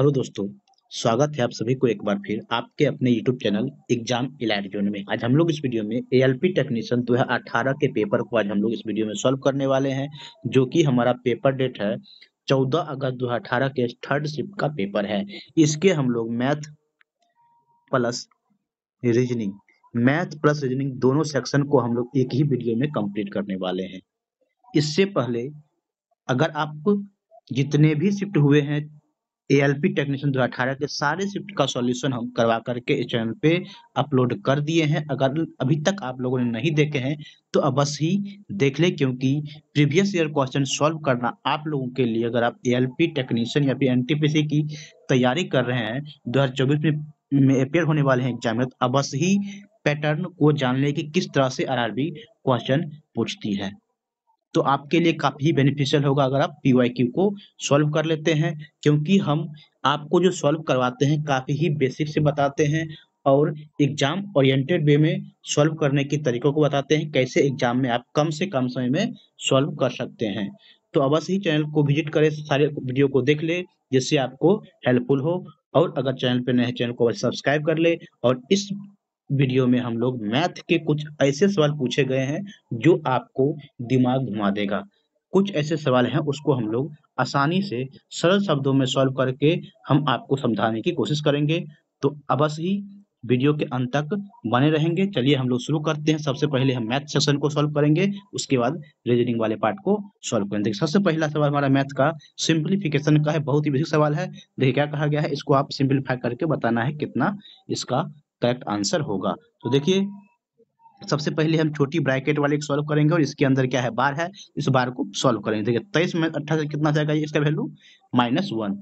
Hello दोस्तों स्वागत है आप सभी को एक बार फिर आपके अपने YouTube channel Exam Elite Zone में आज हम लोग इस वीडियो में एएलपी टेक्नीशियन 2018 के पेपर को आज हम लोग इस वीडियो में सॉल्व करने वाले हैं जो कि हमारा पेपर डेट है 14 अगस्त 2018 के थर्ड शिफ्ट का पेपर है इसके हम लोग math plus reasoning math plus reasoning दोनों सेक्शन को हम लोग एक ही वीडियो में कम्प्लीट करने वाले हैं इससे पहले अगर आप जितने भी शिफ्ट हुए हैं ए टेक्नीशियन दो अठारह के सारे शिफ्ट का सॉल्यूशन हम करवा करके इस चैनल पे अपलोड कर दिए हैं अगर अभी तक आप लोगों ने नहीं देखे हैं तो अब बस ही देख ले क्योंकि प्रीवियस ईयर क्वेश्चन सॉल्व करना आप लोगों के लिए अगर आप ए टेक्नीशियन या फिर एन की तैयारी कर रहे हैं दो में में अपेयर होने वाले हैं एग्जाम में तो अवश्य ही पैटर्न को जानने की किस तरह से आर क्वेश्चन पूछती है तो आपके लिए काफ़ी बेनिफिशियल होगा अगर आप पी को सॉल्व कर लेते हैं क्योंकि हम आपको जो सॉल्व करवाते हैं काफ़ी ही बेसिक से बताते हैं और एग्जाम ओरिएंटेड वे में सॉल्व करने के तरीकों को बताते हैं कैसे एग्जाम में आप कम से कम समय में सॉल्व कर सकते हैं तो अवश्य ही चैनल को विजिट करें सारे वीडियो को देख ले जिससे आपको हेल्पफुल हो और अगर चैनल पर नए चैनल को सब्सक्राइब कर ले और इस वीडियो में हम लोग मैथ के कुछ ऐसे सवाल पूछे गए हैं जो आपको दिमाग घुमा देगा कुछ ऐसे सवाल हैं उसको हम लोग आसानी से सरल शब्दों में सॉल्व करके हम आपको समझाने की कोशिश करेंगे तो अवश्य ही वीडियो के अंत तक बने रहेंगे चलिए हम लोग शुरू करते हैं सबसे पहले हम मैथ सेक्शन को सॉल्व करेंगे उसके बाद रीजनिंग वाले पार्ट को सॉल्व करेंगे सबसे पहला सवाल हमारा मैथ का सिंप्लीफिकेशन का है बहुत ही बेसिक सवाल है देखिए क्या कहा गया है इसको आप सिंप्लीफाई करके बताना है कितना इसका करेक्ट आंसर होगा तो देखिए सबसे पहले हम छोटी ब्रैकेट वाले एक सॉल्व करेंगे और इसके अंदर क्या है बार है इस बार को सॉल्व करेंगे देखिए तेईस में अट्ठाईस कितना जाएगा इसका वैल्यू माइनस वन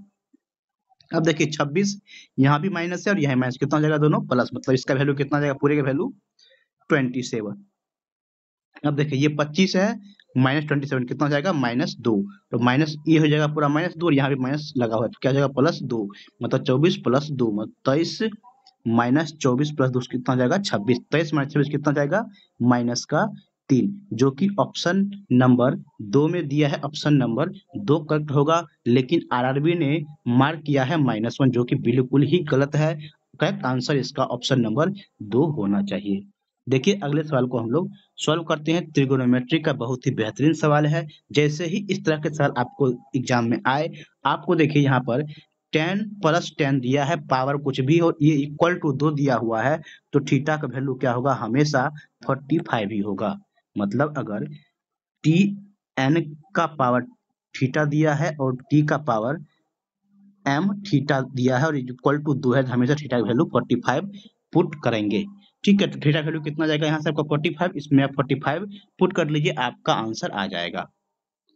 अब देखिए छब्बीस यहाँ भी माइनस है और यहाँ माइनस कितना जाएगा दोनों प्लस मतलब इसका वैल्यू कितना जाएगा पूरे का वैल्यू ट्वेंटी सेवन अब देखिए ये पच्चीस है माइनस ट्वेंटी सेवन कितना जाएगा माइनस दो तो माइनस ये हो जाएगा पूरा माइनस दो और यहाँ भी माइनस लगा हुआ है तो क्या जाएगा प्लस दो मतलब चौबीस प्लस दो मतलब तेईस माइनस चौबीस प्लस दो कितना हो जाएगा छब्बीस तेईस माइनस छब्बीस कितना जाएगा माइनस का तीन जो कि ऑप्शन नंबर दो में दिया है ऑप्शन नंबर दो करेक्ट होगा लेकिन आरआरबी ने मार्क किया है माइनस वन जो कि बिल्कुल ही गलत है करेक्ट आंसर इसका ऑप्शन नंबर दो होना चाहिए देखिए अगले सवाल को हम लोग सॉल्व करते हैं त्रिगोनोमेट्री का बहुत ही बेहतरीन सवाल है जैसे ही इस तरह के सवाल आपको एग्जाम में आए आपको देखिए यहाँ पर टेन प्लस टेन दिया है पावर कुछ भी हो ये इक्वल टू दो दिया हुआ है तो थीटा का वैल्यू क्या होगा हमेशा फोर्टी फाइव ही होगा मतलब अगर टी एन का पावर थीटा दिया है और टी का पावर एम थीटा दिया है और इक्वल टू दो है तो हमेशा थीटा का वैल्यू फोर्टी फाइव पुट करेंगे ठीक है तो थीटा वैल्यू कितना जाएगा यहाँ से आपका फोर्टी फाइव इसमें आप फोर्टी फाइव पुट कर लीजिए आपका आंसर आ जाएगा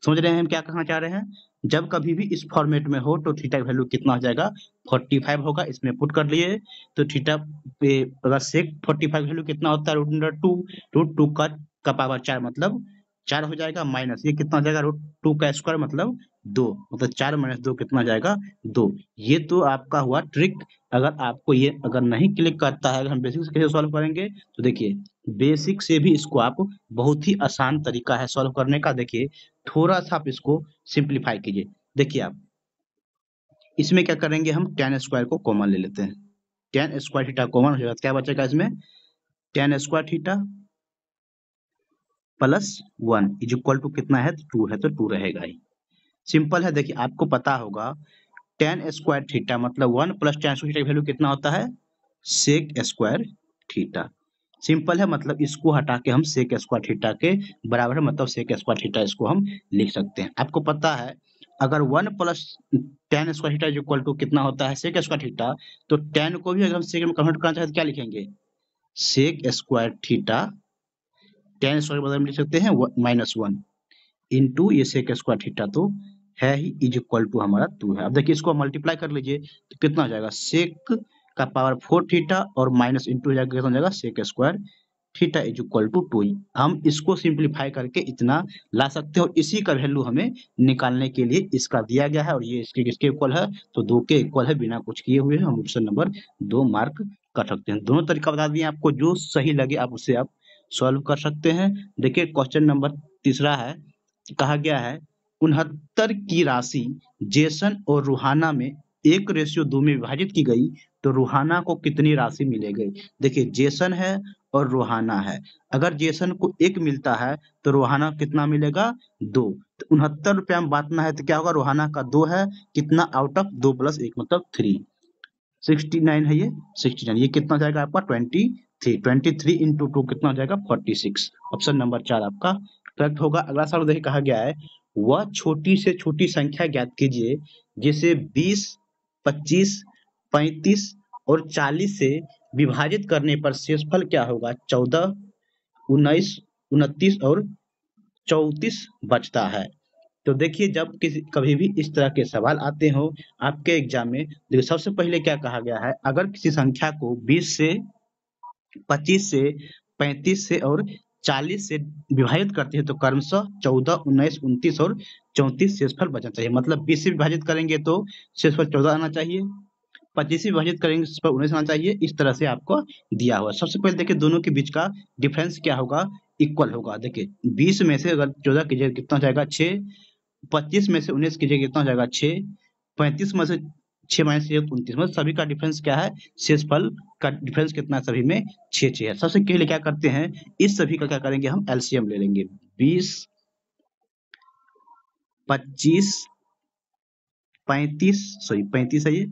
समझ रहे हैं हम क्या कहना चाह रहे हैं जब कभी भी इस फॉर्मेट में हो तो थीटा वैल्यू कितना हो जाएगा 45 होगा इसमें पुट कर लिए तो थीटा पे अगर सेक 45 वैल्यू कितना होता है root under two root two का का पावर चार मतलब चार हो जाएगा माइनस ये कितना जाएगा रूट टू का स्क्वायर मतलब दो मतलब चार माइनस दो कितना जाएगा दो ये तो आपका हुआ ट्रिक अगर आपको ये अगर नहीं क्लिक करता है अगर हम बेसिक्स कैसे सॉल्व करेंगे तो देखिए बेसिक से भी इसको आप बहुत ही आसान तरीका है सॉल्व करने का देखिए थोड़ा सा आप इसको सिंप्लीफाई कीजिए देखिए आप इसमें क्या करेंगे हम टेन स्क्वायर को कॉमन ले लेते हैं टेन स्क्वायर थीटा कॉमन हो जाएगा क्या बचेगा इसमें tan square theta plus one is equal to कितना है टू है तो टू रहेगा ही सिंपल है देखिए आपको पता होगा टेन स्क्वायर थीटा मतलब one plus tan square theta value कितना होता है सेक स्क्वायर थीटा सिंपल है मतलब इसको हटा के हम सेक स्क्वायर थीटा के बराबर है मतलब सेक स्क्वायर थीटा इसको हम लिख सकते हैं आपको पता है अगर one plus tan square theta equal to कितना होता है सेक स्क्वायर थीटा तो टेन को भी अगर हम सेक में कन्वर्ट करना चाहते तो क्या लिखेंगे sec square theta tan square बदल में लिख सकते हैं माइनस वन इंटू ये सेक स्क्वायर थीटा तो है ही इज इक्वल टू हमारा टू है अब देखिए इसको मल्टीप्लाई कर लीजिए तो कितना हो जाएगा सेक का पावर फोर थीटा और माइनस इंटू हो जाएगा sec square theta is equal to two हम इसको सिंप्लीफाई करके इतना ला सकते हैं और इसी का वैल्यू हमें निकालने के लिए इसका दिया गया है और ये इसके किसके इक्वल है तो दो के इक्वल है बिना कुछ किए हुए हम ऑप्शन नंबर दो मार्क कर सकते हैं दोनों तरीका बता दिए आपको जो सही लगे आप उसे आप सॉल्व कर सकते हैं देखिए क्वेश्चन नंबर तीसरा है कहा गया है उनहत्तर की राशि जेसन और रूहाना में एक रेशियो दो में विभाजित की गई तो रूहाना को कितनी राशि मिले गई देखिए जेसन है और रूहाना है अगर जेसन को एक मिलता है तो रूहाना कितना मिलेगा दो तो उनहत्तर रुपया में बांटना है तो क्या होगा रूहाना का दो है कितना आउट ऑफ दो प्लस एक मतलब थ्री सिक्सटी नाइन है ये सिक्सटी नाइन ये कितना जाएगा आपका twenty three twenty three into two कितना जाएगा फोर्टी सिक्स ऑप्शन नंबर चार आपका करेक्ट होगा अगला सवाल देखिए कहा गया है वह छोटी से छोटी संख्या ज्ञात कीजिए जिसे बीस पच्चीस पैंतीस और चालीस से विभाजित करने पर शेषफल क्या होगा चौदह उन्नीस उनतीस और चौतीस बचता है तो देखिए जब किसी कभी भी इस तरह के सवाल आते हो आपके एग्जाम में देखिए सबसे पहले क्या कहा गया है अगर किसी संख्या को 20 से 25 से 35 से और चालीस से विभाजित करते हैं तो क्रमशः चौदह उन्नीस उनतीस और चौंतीस शेषफल बचना चाहिए मतलब बीस से विभाजित करेंगे तो शेषफल चौदह आना चाहिए पच्चीस विभाजित करेंगे इस पर उन्नीस आना चाहिए इस तरह से आपको दिया हुआ सबसे पहले देखिए दोनों के बीच का डिफरेंस क्या होगा इक्वल होगा देखिए बीस में से अगर चौदह कीजिए कितना हो जाएगा छः पच्चीस में से उन्नीस कीजिए कितना हो जाएगा छः पैंतीस में से छह माइनस एक उन्तीस मतलब सभी का डिफरेंस क्या है शेषफल का डिफरेंस कितना है सभी में छः छः है सबसे पहले क्या करते हैं इस सभी का क्या करेंगे हम एलसीएम ले लेंगे बीस पच्चीस पैंतीस सॉरी पैंतीस है ये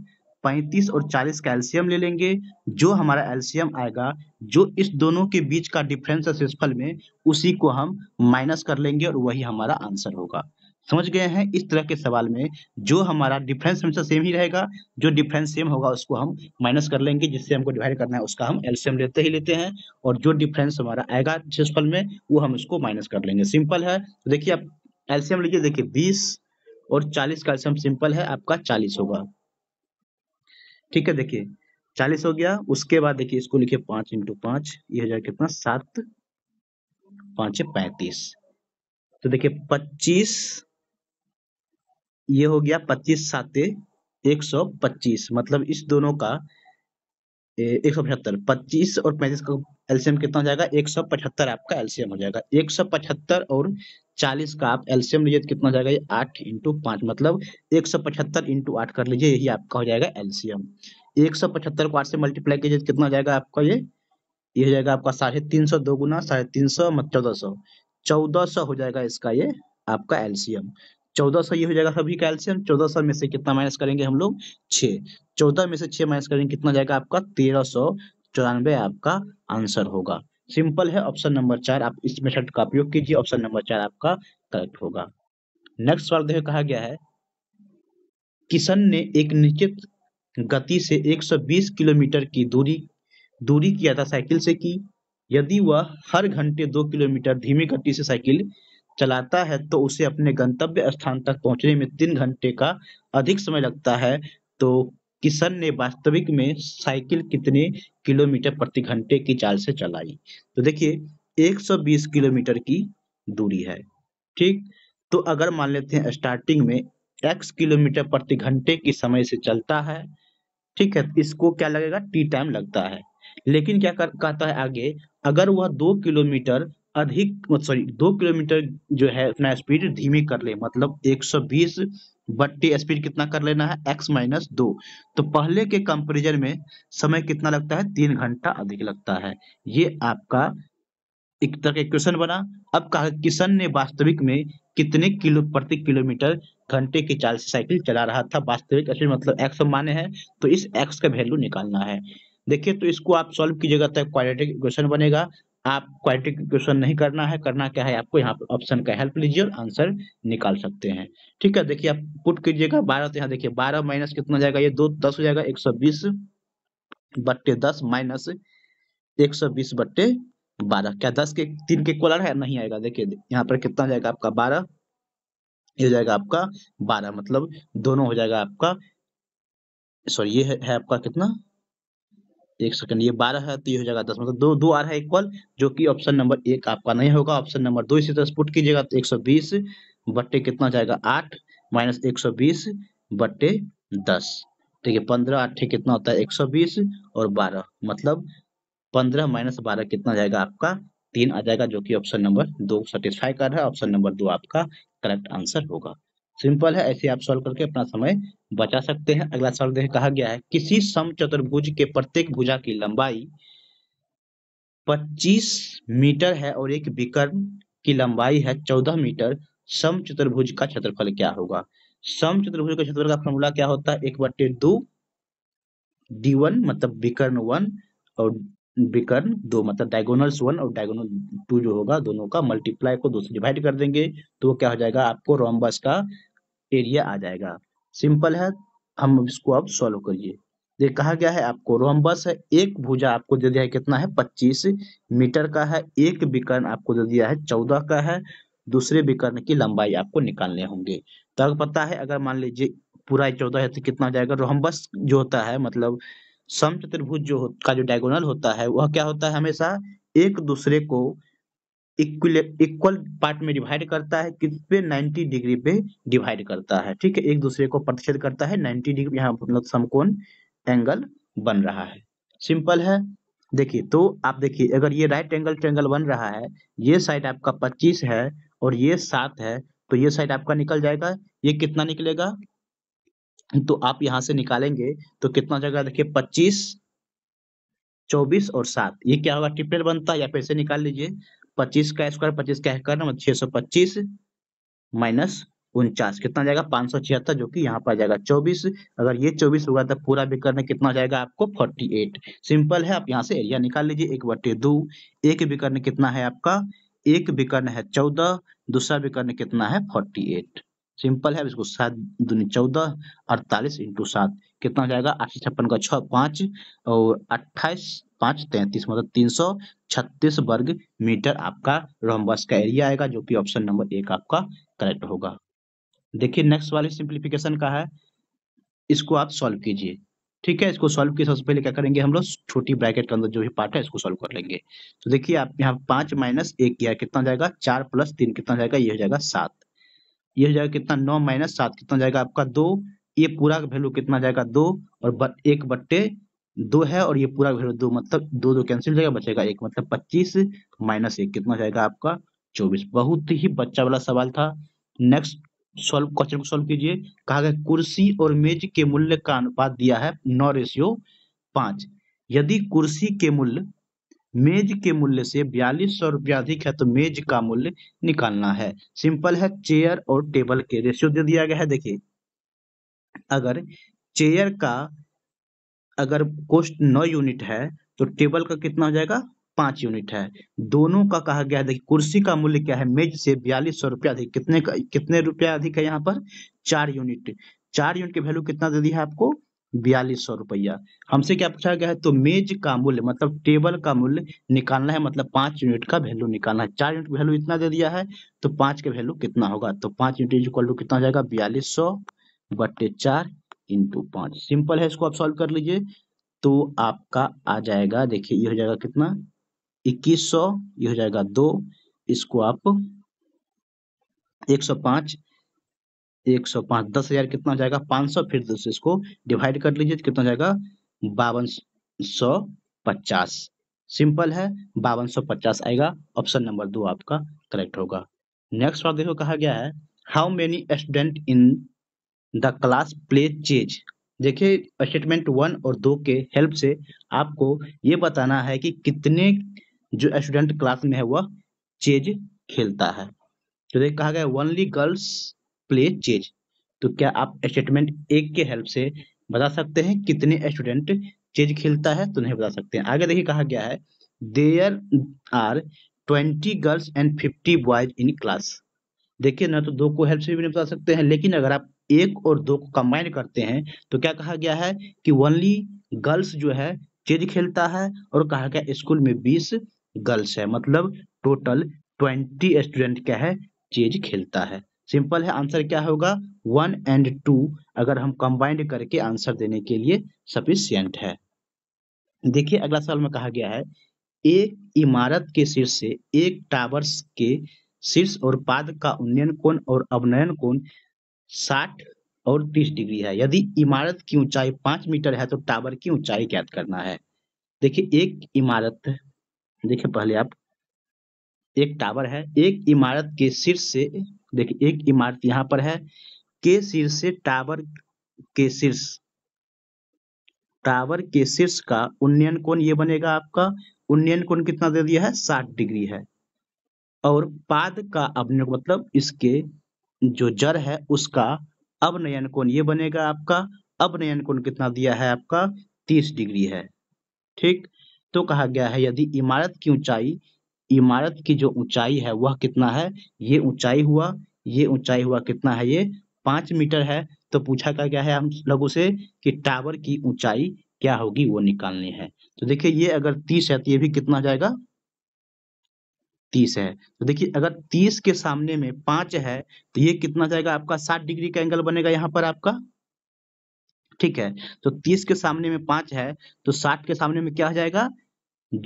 पैंतीस और चालीस का एलसीएम ले लेंगे जो हमारा एल्सियम आएगा जो इस दोनों के बीच का डिफरेंस है शेषफल में उसी को हम माइनस कर लेंगे और वही हमारा आंसर होगा समझ गए हैं इस तरह के सवाल में जो हमारा डिफरेंस हमेशा सेम ही रहेगा जो डिफरेंस सेम होगा उसको हम माइनस कर लेंगे जिससे हमको डिवाइड करना है उसका हम एलसीएम लेते ही लेते हैं और जो डिफरेंस हमारा आएगा शेषफल में वो हम उसको माइनस कर लेंगे सिंपल है तो देखिए आप एलसीएम लीजिए देखिए बीस और चालीस का एलसीएम सिंपल है आपका चालीस होगा ठीक है देखिए चालीस हो गया उसके बाद देखिए इसको लिखिए पांच इंटू पांच ये हो जाएगा कितना सात पांच पैंतीस तो देखिए पच्चीस ये हो गया पच्चीस साते एक सौ पच्चीस मतलब इस दोनों का एक सौ पचहत्तर पच्चीस और पैंतीस का एल्शियम कितना हो जाएगा एक सौ पचहत्तर आपका एल्सियम हो जाएगा एक सौ पचहत्तर और चालीस का आप एल्शियम लीजिए तो कितना हो जाएगा ये आठ इंटू पाँच मतलब एक सौ पचहत्तर इंटू आठ कर लीजिए यही आपका हो जाएगा एल्सियम एक सौ पचहत्तर को आठ से मल्टीप्लाई कीजिए तो कितना हो जाएगा आपका ये ये हो जाएगा आपका साढ़े तीन सौ दो गुना साढ़े तीन सौ चौदह सौ चौदह सौ हो जाएगा इसका ये आपका एल्सियम चौदह सौ ये हो जाएगा सभी कैल्शियम चौदह सौ में से कितना माइनस करेंगे हम लोग छः चौदह में से छः माइनस करेंगे कितना जाएगा आपका तेरह सौ चौरानवे आपका आंसर होगा सिंपल है ऑप्शन नंबर चार आप इस मेथड का उपयोग कीजिए ऑप्शन नंबर चार आपका करेक्ट होगा नेक्स्ट सवाल देखिए कहा गया है किशन ने एक निश्चित गति से 120 किलोमीटर की दूरी दूरी की यात्रा साइकिल से की यदि वह हर घंटे दो किलोमीटर धीमी गति से साइकिल चलाता है तो उसे अपने गंतव्य स्थान तक पहुंचने में तीन घंटे का अधिक समय लगता है तो किशन ने वास्तविक में साइकिल कितने किलोमीटर प्रति घंटे की चाल से चलाई तो देखिए 120 किलोमीटर की दूरी है ठीक तो अगर मान लेते हैं स्टार्टिंग में एक्स किलोमीटर प्रति घंटे की समय से चलता है ठीक है इसको क्या लगेगा टी टाइम लगता है लेकिन क्या कर, कहता है आगे अगर वह दो किलोमीटर अधिक सॉरी दो किलोमीटर जो है अपना स्पीड धीमी कर ले मतलब 120 बट्टी स्पीड कितना कर लेना है x माइनस दो तो पहले के कंपेरिजन में समय कितना लगता है तीन घंटा अधिक लगता है ये आपका एक तरह का क्वेश्चन बना अब कहा किशन ने वास्तविक में कितने किलो प्रति किलोमीटर घंटे की चाल से साइकिल चला रहा था वास्तविक स्पीड मतलब एक्स माने है तो इस एक्स का वैल्यू निकालना है देखिए तो इसको आप सॉल्व कीजिएगा तो क्वालिटी क्वेश्चन बनेगा आप क्वालिटी क्वेश्चन नहीं करना है करना क्या है आपको यहाँ पर ऑप्शन का हेल्प लीजिए और आंसर निकाल सकते हैं ठीक है देखिए आप पुट कीजिएगा बारह तो यहाँ देखिए बारह माइनस कितना जाएगा ये दो दस हो जाएगा एक सौ बीस बट्टे दस माइनस एक सौ बीस बट्टे बारह क्या दस के तीन के कोलर है नहीं आएगा देखिए यहाँ पर कितना जाएगा आपका बारह ये हो जाएगा आपका बारह मतलब दोनों हो जाएगा आपका सॉरी ये है, है आपका कितना एक सेकंड ये बारह है तो ये हो जाएगा दस मतलब दो दो आ रहा है इक्वल जो कि ऑप्शन नंबर एक आपका नहीं होगा ऑप्शन नंबर दो इसी तरह से पुट कीजिएगा तो एक सौ बीस बट्टे कितना जाएगा आठ माइनस एक सौ बीस बट्टे दस ठीक है पंद्रह आठ कितना होता है एक सौ बीस और बारह मतलब पंद्रह माइनस बारह कितना जाएगा आपका तीन आ जाएगा जो कि ऑप्शन नंबर दो सेटिस्फाई कर रहा है ऑप्शन नंबर दो आपका करेक्ट आंसर होगा सिंपल है ऐसे आप सॉल्व करके अपना समय बचा सकते हैं अगला सवाल देखें कहा गया है किसी सम चतुर्भुज के प्रत्येक भुजा की लंबाई 25 मीटर है और एक विकर्ण की लंबाई है 14 मीटर सम चतुर्भुज का क्षेत्रफल क्या होगा सम चतुर्भुज का क्षेत्रफल का फॉर्मूला क्या होता है एक बट्टे दो डी वन मतलब विकर्ण वन और विकर्ण दो मतलब डायगोनल्स वन और डायगोनल टू जो होगा दोनों का मल्टीप्लाई को दो से डिवाइड कर देंगे तो क्या हो जाएगा आपको रोमबस का एरिया आ जाएगा सिंपल है हम इसको अब सॉल्व करिए देख कहा गया है आपको रोमबस है एक भुजा आपको दे दिया है कितना है पच्चीस मीटर का है एक विकर्ण आपको दे दिया है चौदह का है दूसरे विकर्ण की लंबाई आपको निकालने होंगे तो पता है अगर मान लीजिए पूरा चौदह है तो कितना जाएगा रोहम्बस जो होता है मतलब समचतुर्भुज जो का जो डायगोनल होता है वह क्या होता है हमेशा एक दूसरे को इक्वल पार्ट में डिवाइड करता है किस पे 90 डिग्री पे डिवाइड करता है ठीक है एक दूसरे को प्रतिशत करता है 90 डिग्री यहाँ मतलब समकोण एंगल बन रहा है सिंपल है देखिए तो आप देखिए अगर ये राइट एंगल ट्रेंगल बन रहा है ये साइड आपका पच्चीस है और ये सात है तो ये साइड आपका निकल जाएगा ये कितना निकलेगा तो आप यहाँ से निकालेंगे तो कितना जगह देखिए पच्चीस चौबीस और सात ये क्या होगा ट्रिपल बनता है या फिर से निकाल लीजिए पच्चीस का स्क्वायर पच्चीस का कर मतलब छह सौ पच्चीस माइनस उनचास कितना जाएगा पांच सौ छिहत्तर जो कि यहाँ पर जाएगा चौबीस अगर ये चौबीस होगा तो पूरा भी करने कितना जाएगा आपको फोर्टी एट सिंपल है आप यहाँ से एरिया निकाल लीजिए एक बटे दो एक भी करने कितना है आपका एक भी करने है चौदह दूसरा भी करने कितना है फोर्टी एट सिंपल है इसको सात दूनी चौदह अड़तालीस इंटू सात कितना हो जाएगा आठ सौ छप्पन का छ पाँच और अट्ठाईस पाँच तैंतीस मतलब तीन सौ छत्तीस वर्ग मीटर आपका रोमबस का एरिया आएगा जो कि ऑप्शन नंबर एक आपका करेक्ट होगा देखिए नेक्स्ट वाले सिंप्लीफिकेशन का है इसको आप सॉल्व कीजिए ठीक है इसको सॉल्व किया सबसे पहले क्या करेंगे हम लोग छोटी ब्रैकेट के अंदर जो भी पार्ट है इसको सॉल्व कर लेंगे तो देखिए आप यहाँ पांच माइनस एक किया कितना जाएगा चार प्लस तीन कितना जाएगा ये हो जाएगा सात ये हो जाएगा कितना नौ माइनस सात कितना जाएगा आपका दो ये पूरा का वैल्यू कितना जाएगा दो और ब, एक बट्टे दो है और ये पूरा वैल्यू दो मतलब दो दो कैंसिल जाएगा बचेगा एक मतलब पच्चीस माइनस एक कितना जाएगा आपका चौबीस बहुत ही बच्चा वाला सवाल था नेक्स्ट सॉल्व क्वेश्चन को सॉल्व कीजिए कहा गया कुर्सी और मेज के मूल्य का अनुपात दिया है नौ रेशियो पांच यदि कुर्सी के मूल्य मेज के मूल्य से बयालीस सौ रुपया अधिक है तो मेज का मूल्य निकालना है सिंपल है चेयर और टेबल के रेशियो दे दिया गया है देखिए अगर चेयर का अगर कोस्ट नौ यूनिट है तो टेबल का कितना हो जाएगा पांच यूनिट है दोनों का कहा गया देखिए कुर्सी का मूल्य क्या है मेज से बयालीस सौ रुपया अधिक कितने का कितने रुपया अधिक है यहाँ पर चार यूनिट चार यूनिट की वैल्यू कितना दे दिया है आपको बयालीस सौ रुपया हमसे क्या पूछा गया है तो मेज का मूल्य मतलब टेबल का मूल्य निकालना है मतलब पांच यूनिट का वैल्यू निकालना है चार यूनिट वैल्यू इतना दे दिया है तो पांच का वैल्यू कितना होगा तो पांच यूनिट इज कितना हो जाएगा बयालीस सौ बट्टे चार इंटू पांच सिंपल है इसको आप सॉल्व कर लीजिए तो आपका आ जाएगा देखिए ये हो जाएगा कितना इक्कीस सौ ये हो जाएगा दो इसको आप एक सौ पांच एक सौ पांच दस हजार कितना जाएगा पांच सौ फिर दस इसको डिवाइड कर लीजिए तो कितना जाएगा बावन सौ पचास सिंपल है बावन सौ पचास आएगा ऑप्शन नंबर दो आपका करेक्ट होगा नेक्स्ट और देखो कहा गया है how many student in the class play chess देखिए स्टेटमेंट वन और दो के हेल्प से आपको ये बताना है कि कितने जो स्टूडेंट क्लास में है वह चेज खेलता है तो देख कहा गया वनली गर्ल्स प्ले चेज तो क्या आप स्टेटमेंट एक के हेल्प से बता सकते हैं कितने स्टूडेंट चेज खेलता है तो नहीं बता सकते हैं आगे देखिए कहा गया है there are twenty girls and fifty boys in class देखिए ना तो दो को हेल्प से भी नहीं बता सकते हैं लेकिन अगर आप एक और दो को कंबाइन करते हैं तो क्या कहा गया है कि ओनली गर्ल्स जो है चेज खेलता है और कहा गया स्कूल में बीस गर्ल्स है मतलब टोटल ट्वेंटी स्टूडेंट क्या है चेज खेलता है सिंपल है आंसर क्या होगा वन एंड टू अगर हम कंबाइंड करके आंसर देने के लिए सफिशियंट है देखिए अगला सवाल में कहा गया है एक इमारत के शीर्ष से एक टावर्स के शीर्ष और पाद का उन्नयन कोण और अवनयन कोण साठ और तीस डिग्री है यदि इमारत की ऊंचाई पांच मीटर है तो टावर की ऊंचाई ज्ञात करना है देखिए एक इमारत देखिए पहले आप एक टावर है एक इमारत के शीर्ष से देखिए एक इमारत यहाँ पर है के शीर्ष से टावर के शीर्ष टावर के शीर्ष का उन्नयन कोण ये बनेगा आपका उन्नयन कोण कितना दे दिया है साठ डिग्री है और पाद का अभिनय मतलब इसके जो जड़ है उसका अवनयन कोण ये बनेगा आपका अवनयन कोण कितना दिया है आपका 30 डिग्री है ठीक तो कहा गया है यदि इमारत की ऊंचाई इमारत की जो ऊंचाई है वह कितना है ये ऊंचाई हुआ ये ऊंचाई हुआ कितना है ये पांच मीटर है तो पूछा क्या गया है हम लोगों से कि टावर की ऊंचाई क्या होगी वो निकालनी है तो देखिए ये अगर तीस है तो ये भी कितना जाएगा तीस है तो देखिए अगर तीस के सामने में पांच है तो ये कितना जाएगा आपका साठ डिग्री का एंगल बनेगा यहाँ पर आपका ठीक है तो तीस के सामने में पांच है तो साठ के सामने में क्या हो जाएगा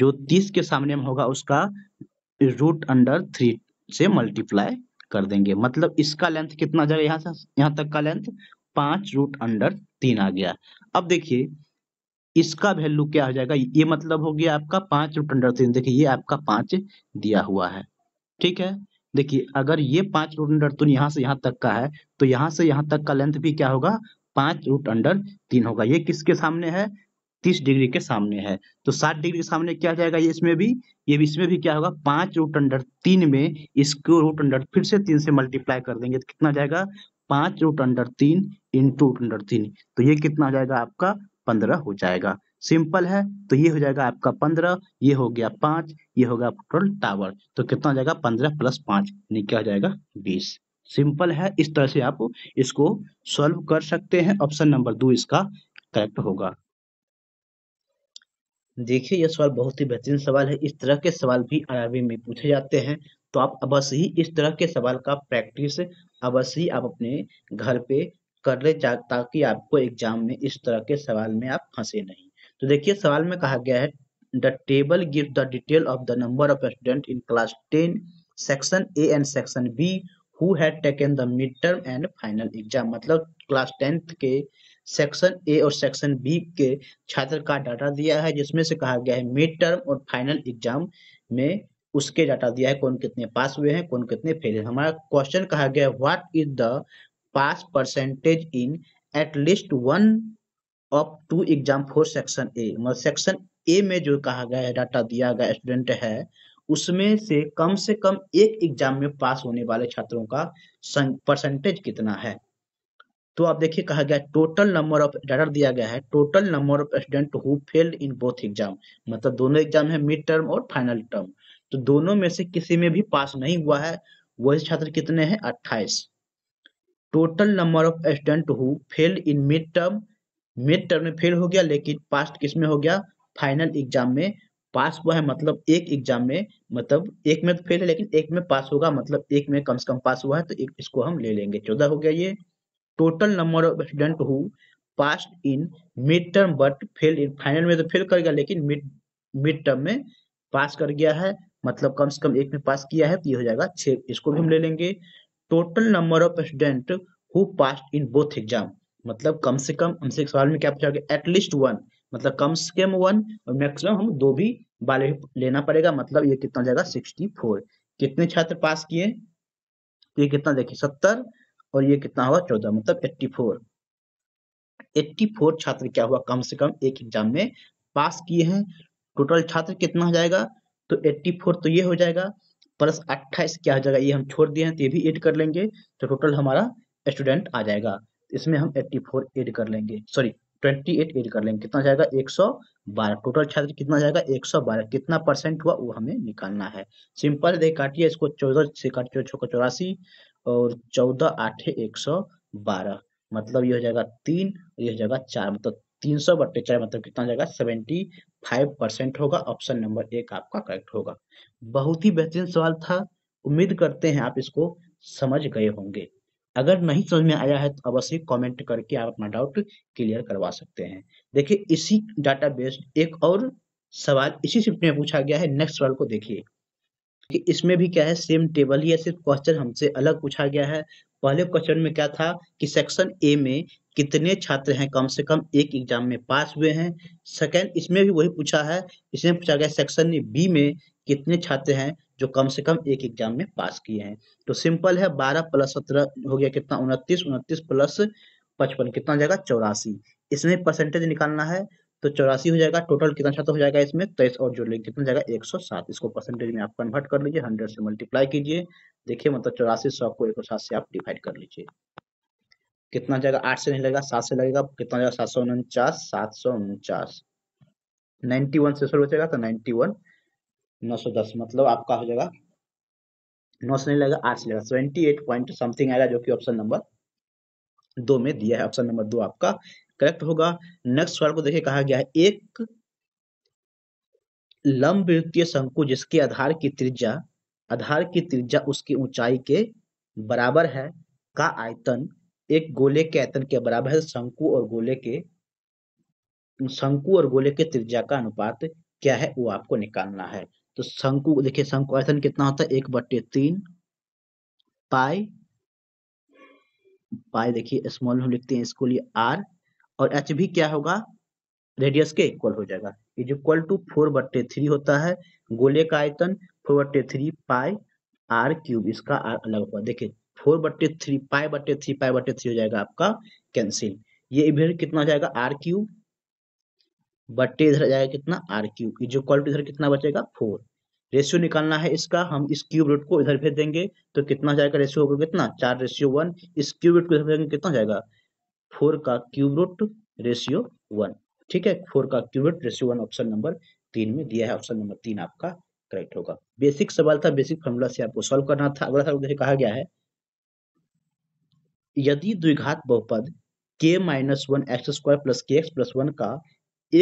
जो तीस के सामने में होगा उसका रूट अंडर थ्री से मल्टीप्लाई कर देंगे मतलब इसका लेंथ कितना जाएगा यहाँ से यहाँ तक का लेंथ पांच रूट अंडर तीन आ गया अब देखिए इसका वैल्यू क्या हो जाएगा ये मतलब हो गया आपका पांच रूट अंडर तीन देखिए ये आपका पांच दिया हुआ है ठीक है देखिए अगर ये पांच रूट अंडर तीन यहां से यहां तक का है तो यहां से यहां तक का लेंथ भी क्या होगा पांच रूट अंडर तीन होगा ये किसके सामने है तीस डिग्री के सामने है तो साठ डिग्री के सामने क्या जाएगा ये इसमें भी ये भी इसमें भी क्या होगा पांच रूट अंडर तीन में इसको रूट अंडर फिर से तीन से मल्टीप्लाई कर देंगे तो कितना जाएगा पांच रूट अंडर तीन इंटू रूट अंडर तीन तो ये कितना जाएगा आपका पंद्रह हो जाएगा सिंपल है तो ये हो जाएगा आपका पंद्रह ये हो गया पांच ये होगा टोटल टावर तो कितना हो जाएगा पंद्रह प्लस पांच यानी क्या हो जाएगा बीस सिंपल है इस तरह से आप इसको सॉल्व कर सकते हैं ऑप्शन नंबर दो इसका करेक्ट होगा देखिए यह सवाल बहुत ही बेहतरीन सवाल है इस तरह के सवाल भी आरबी में पूछे जाते हैं तो आप अवश्य ही इस तरह के सवाल का प्रैक्टिस अवश्य ही आप अपने घर पे कर ले ताकि आपको एग्जाम में इस तरह के सवाल में आप फंसे नहीं तो देखिए सवाल में कहा गया है the table give the detail of the number of student in class ten section A and section B who had taken the mid term and final exam मतलब क्लास टेंथ के सेक्शन ए और section B के छात्र का data दिया है जिसमें से कहा गया है मिड टर्म और फाइनल एग्जाम में उसके डाटा दिया है कौन कितने पास हुए हैं कौन कितने फेल है हमारा क्वेश्चन कहा गया है what is the pass percentage in at least one of two exam for section A मतलब सेक्शन ए में जो कहा गया है डाटा दिया गया स्टूडेंट है उसमें से कम से कम एक एग्जाम में पास होने वाले छात्रों का परसेंटेज कितना है तो आप देखिए कहा गया टोटल नंबर ऑफ डाटा दिया गया है total number of student who failed in both exam मतलब दोनों एग्जाम है मिड टर्म और फाइनल टर्म तो दोनों में से किसी में भी पास नहीं हुआ है वही छात्र कितने हैं अट्ठाईस total number of student who fail in mid term mid term में फेल हो गया लेकिन पास किस में हो गया फाइनल एग्जाम में पास हुआ है मतलब एक एग्जाम में मतलब एक में तो फेल है लेकिन एक में पास होगा मतलब एक में कम से कम पास हुआ है तो एक इसको हम ले लेंगे चौदह हो गया ये total number of student who pass in mid term but fail in final में तो फेल कर गया लेकिन मिड मिड टर्म में पास कर गया है मतलब कम से कम एक में पास किया है तो ये हो जाएगा छः इसको भी हम ले लेंगे total number of student who pass in both exam मतलब कम से कम हमसे सवाल में क्या पूछा गया एटलीस्ट वन मतलब कम से कम वन और मैक्सिमम हम दो भी वाले लेना पड़ेगा मतलब ये कितना जाएगा सिक्सटी फोर कितने छात्र पास किए तो ये कितना देखिए सत्तर और ये कितना हुआ चौदह मतलब एट्टी फोर एट्टी फोर छात्र क्या हुआ कम से कम एक एग्जाम में पास किए हैं टोटल छात्र कितना हो जाएगा तो एट्टी फोर तो ये हो जाएगा प्लस अट्ठाईस क्या हो जाएगा ये हम छोड़ दिए हैं तो ये भी एड कर लेंगे तो टोटल हमारा स्टूडेंट आ जाएगा इसमें हम एट्टी फोर एड कर लेंगे सॉरी ट्वेंटी एट एड कर लेंगे कितना जाएगा एक सौ बारह टोटल छात्र कितना जाएगा एक सौ बारह कितना परसेंट हुआ वो हमें निकालना है सिंपल दे काटिए इसको चौदह से काटिए छो चौरासी और चौदह आठ एक सौ बारह मतलब ये हो जाएगा तीन ये हो जाएगा चार मतलब तीन सौ बट्टे चार मतलब कितना जाएगा सेवेंटी फाइव परसेंट होगा ऑप्शन नंबर एक आपका करेक्ट होगा बहुत ही बेहतरीन सवाल था उम्मीद करते हैं आप इसको समझ गए होंगे अगर नहीं समझ में आया है तो अवश्य कमेंट करके आप अपना डाउट क्लियर करवा सकते हैं देखिए इसी डाटा बेस्ड एक और सवाल इसी शिफ्ट में पूछा गया है नेक्स्ट सवाल को देखिए कि इसमें भी क्या है सेम टेबल ही है सिर्फ क्वेश्चन हमसे अलग पूछा गया है पहले क्वेश्चन में क्या था कि सेक्शन ए में कितने छात्र हैं कम से कम एक एग्जाम में पास हुए हैं सेकेंड इसमें भी वही पूछा है इसमें पूछा गया सेक्शन बी में कितने छात्र हैं जो कम से कम एक एग्जाम में पास किए हैं तो सिंपल है बारह प्लस सत्रह हो गया कितना उनतीस उनतीस प्लस पचपन कितना जाएगा चौरासी इसमें परसेंटेज निकालना है तो चौरासी हो जाएगा टोटल कितना छात्र हो जाएगा इसमें तेईस तो और जोड़ लेंगे कितना जाएगा एक सौ सात इसको परसेंटेज में आप कन्वर्ट कर लीजिए हंड्रेड से मल्टीप्लाई कीजिए देखिए मतलब चौरासी सौ को एक सौ सात से आप डिवाइड कर लीजिए कितना जाएगा आठ से नहीं लगेगा सात से लगेगा कितना जाएगा सात सौ उनचास सात सौ उनचास नाइन्टी वन से शुरू हो जाएगा तो नाइन्टी वन नौ सौ दस मतलब आपका हो जाएगा नौ से नहीं लगेगा आठ से लगेगा ट्वेंटी एट पॉइंट समथिंग आएगा जो कि ऑप्शन नंबर दो में दिया है ऑप्शन नंबर दो आपका करेक्ट होगा नेक्स्ट सवाल को देखिए कहा गया है एक लंब वृत्तीय शंकु जिसके आधार की त्रिज्या आधार की त्रिज्या उसकी ऊंचाई के बराबर है का आयतन एक गोले के आयतन के बराबर है शंकु और गोले के शंकु और गोले के त्रिज्या का अनुपात क्या है वो आपको निकालना है तो शंकु देखिए शंकु आयतन कितना होता है एक बट्टे तीन पाई पाई देखिए स्मॉल हम लिखते हैं इसको लिए आर और एच भी क्या होगा रेडियस के इक्वल हो जाएगा इज इक्वल टू फोर बट्टे थ्री होता है गोले का आयतन फोर बट्टे थ्री पाई आर क्यूब इसका आर अलग होगा देखिए फोर बट्टे थ्री पाई बट्टे थ्री पाई बट्टे थ्री हो जाएगा आपका कैंसिल ये इधर कितना जाएगा आर क्यूब बट्टे इधर जाएगा कितना r cube is equal to इधर कितना बचेगा फोर रेशियो निकालना है इसका हम इस क्यूब रूट को इधर भेज देंगे तो कितना जाएगा रेशियो होगा कितना चार रेशियो वन इस क्यूब रूट को इधर भेजेंगे कितना जाएगा फोर का क्यूब रेशियो वन ठीक है फोर का cube ratio one option number तीन में दिया है ऑप्शन नंबर तीन आपका करेक्ट होगा बेसिक सवाल था बेसिक फॉर्मूला से आपको सॉल्व करना था अगला सवाल जैसे कहा गया है यदि द्विघात बहुपद k minus one x square plus k x plus one का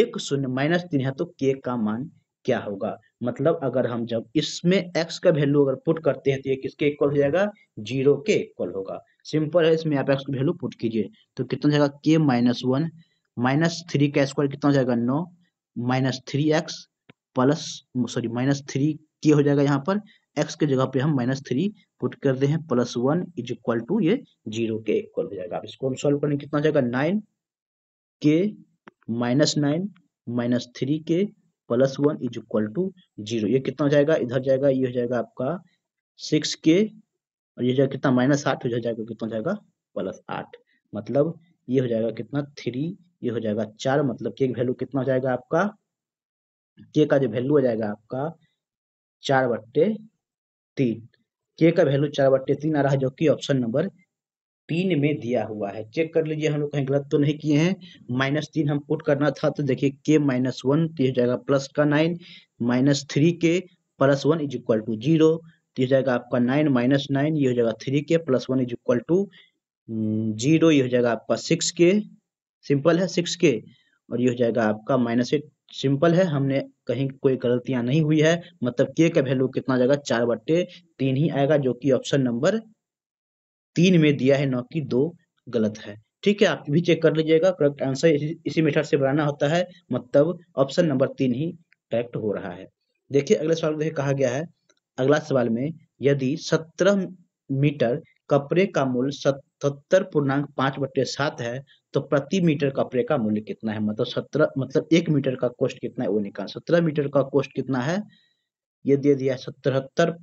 एक शून्य माइनस तीन है तो k का मान क्या होगा मतलब अगर हम जब इसमें x का वैल्यू अगर पुट करते हैं तो ये किसके इक्वल हो जाएगा जीरो के इक्वल होगा सिंपल है इसमें आप x की वैल्यू पुट कीजिए तो कितना हो जाएगा k minus one minus three का स्क्वायर कितना हो जाएगा नौ minus three x plus sorry minus three k हो जाएगा यहाँ पर x के जगह पे हम माइनस थ्री पुट कर दे हैं plus one is equal to ये जीरो के इक्वल हो जाएगा आप इसको हम सॉल्व करेंगे कितना हो जाएगा nine k minus nine minus three k plus one is equal to zero ये कितना हो जाएगा इधर जाएगा ये हो जाएगा आपका सिक्स के और ये जाएगा कितना माइनस आठ हो जाएगा कितना हो जाएगा प्लस आठ मतलब ये हो जाएगा कितना थ्री ये हो जाएगा चार मतलब के वैल्यू कितना हो जाएगा आपका के का जो वैल्यू हो जाएगा आपका चार बट्टे तीन के का वैल्यू चार बट्टे तीन आ रहा है जो कि ऑप्शन नंबर तीन में दिया हुआ है चेक कर लीजिए हम लोग कहीं गलत तो नहीं किए हैं माइनस तीन हम पुट करना था तो देखिए के माइनस वन तो हो जाएगा प्लस का nine minus three k plus one is equal to zero तो हो जाएगा आपका नाइन माइनस नाइन ये हो जाएगा three k plus one is equal to hmm, zero ये हो जाएगा आपका सिक्स के सिंपल है सिक्स के और ये हो जाएगा आपका माइनस एट सिंपल है हमने कहीं कोई गलतियां नहीं हुई है मतलब के का वैल्यू कितना जाएगा चार बट्टे तीन ही आएगा जो कि ऑप्शन नंबर तीन में दिया है नौ कि दो गलत है ठीक है आप भी चेक कर लीजिएगा करेक्ट आंसर इसी मेथड से बनाना होता है मतलब ऑप्शन नंबर तीन ही करेक्ट हो रहा है देखिए अगले सवाल देखिए कहा गया है अगला सवाल में यदि सत्रह मीटर कपड़े का मूल्य सतहत्तर पूर्णांक पांच बट्टे सात है तो प्रति मीटर कपड़े का मूल्य कितना है मतलब सत्रह मतलब एक मीटर का कोस्ट कितना है वो निकाल सत्रह मीटर का कोस्ट कितना है यदि दिया सतहत्तर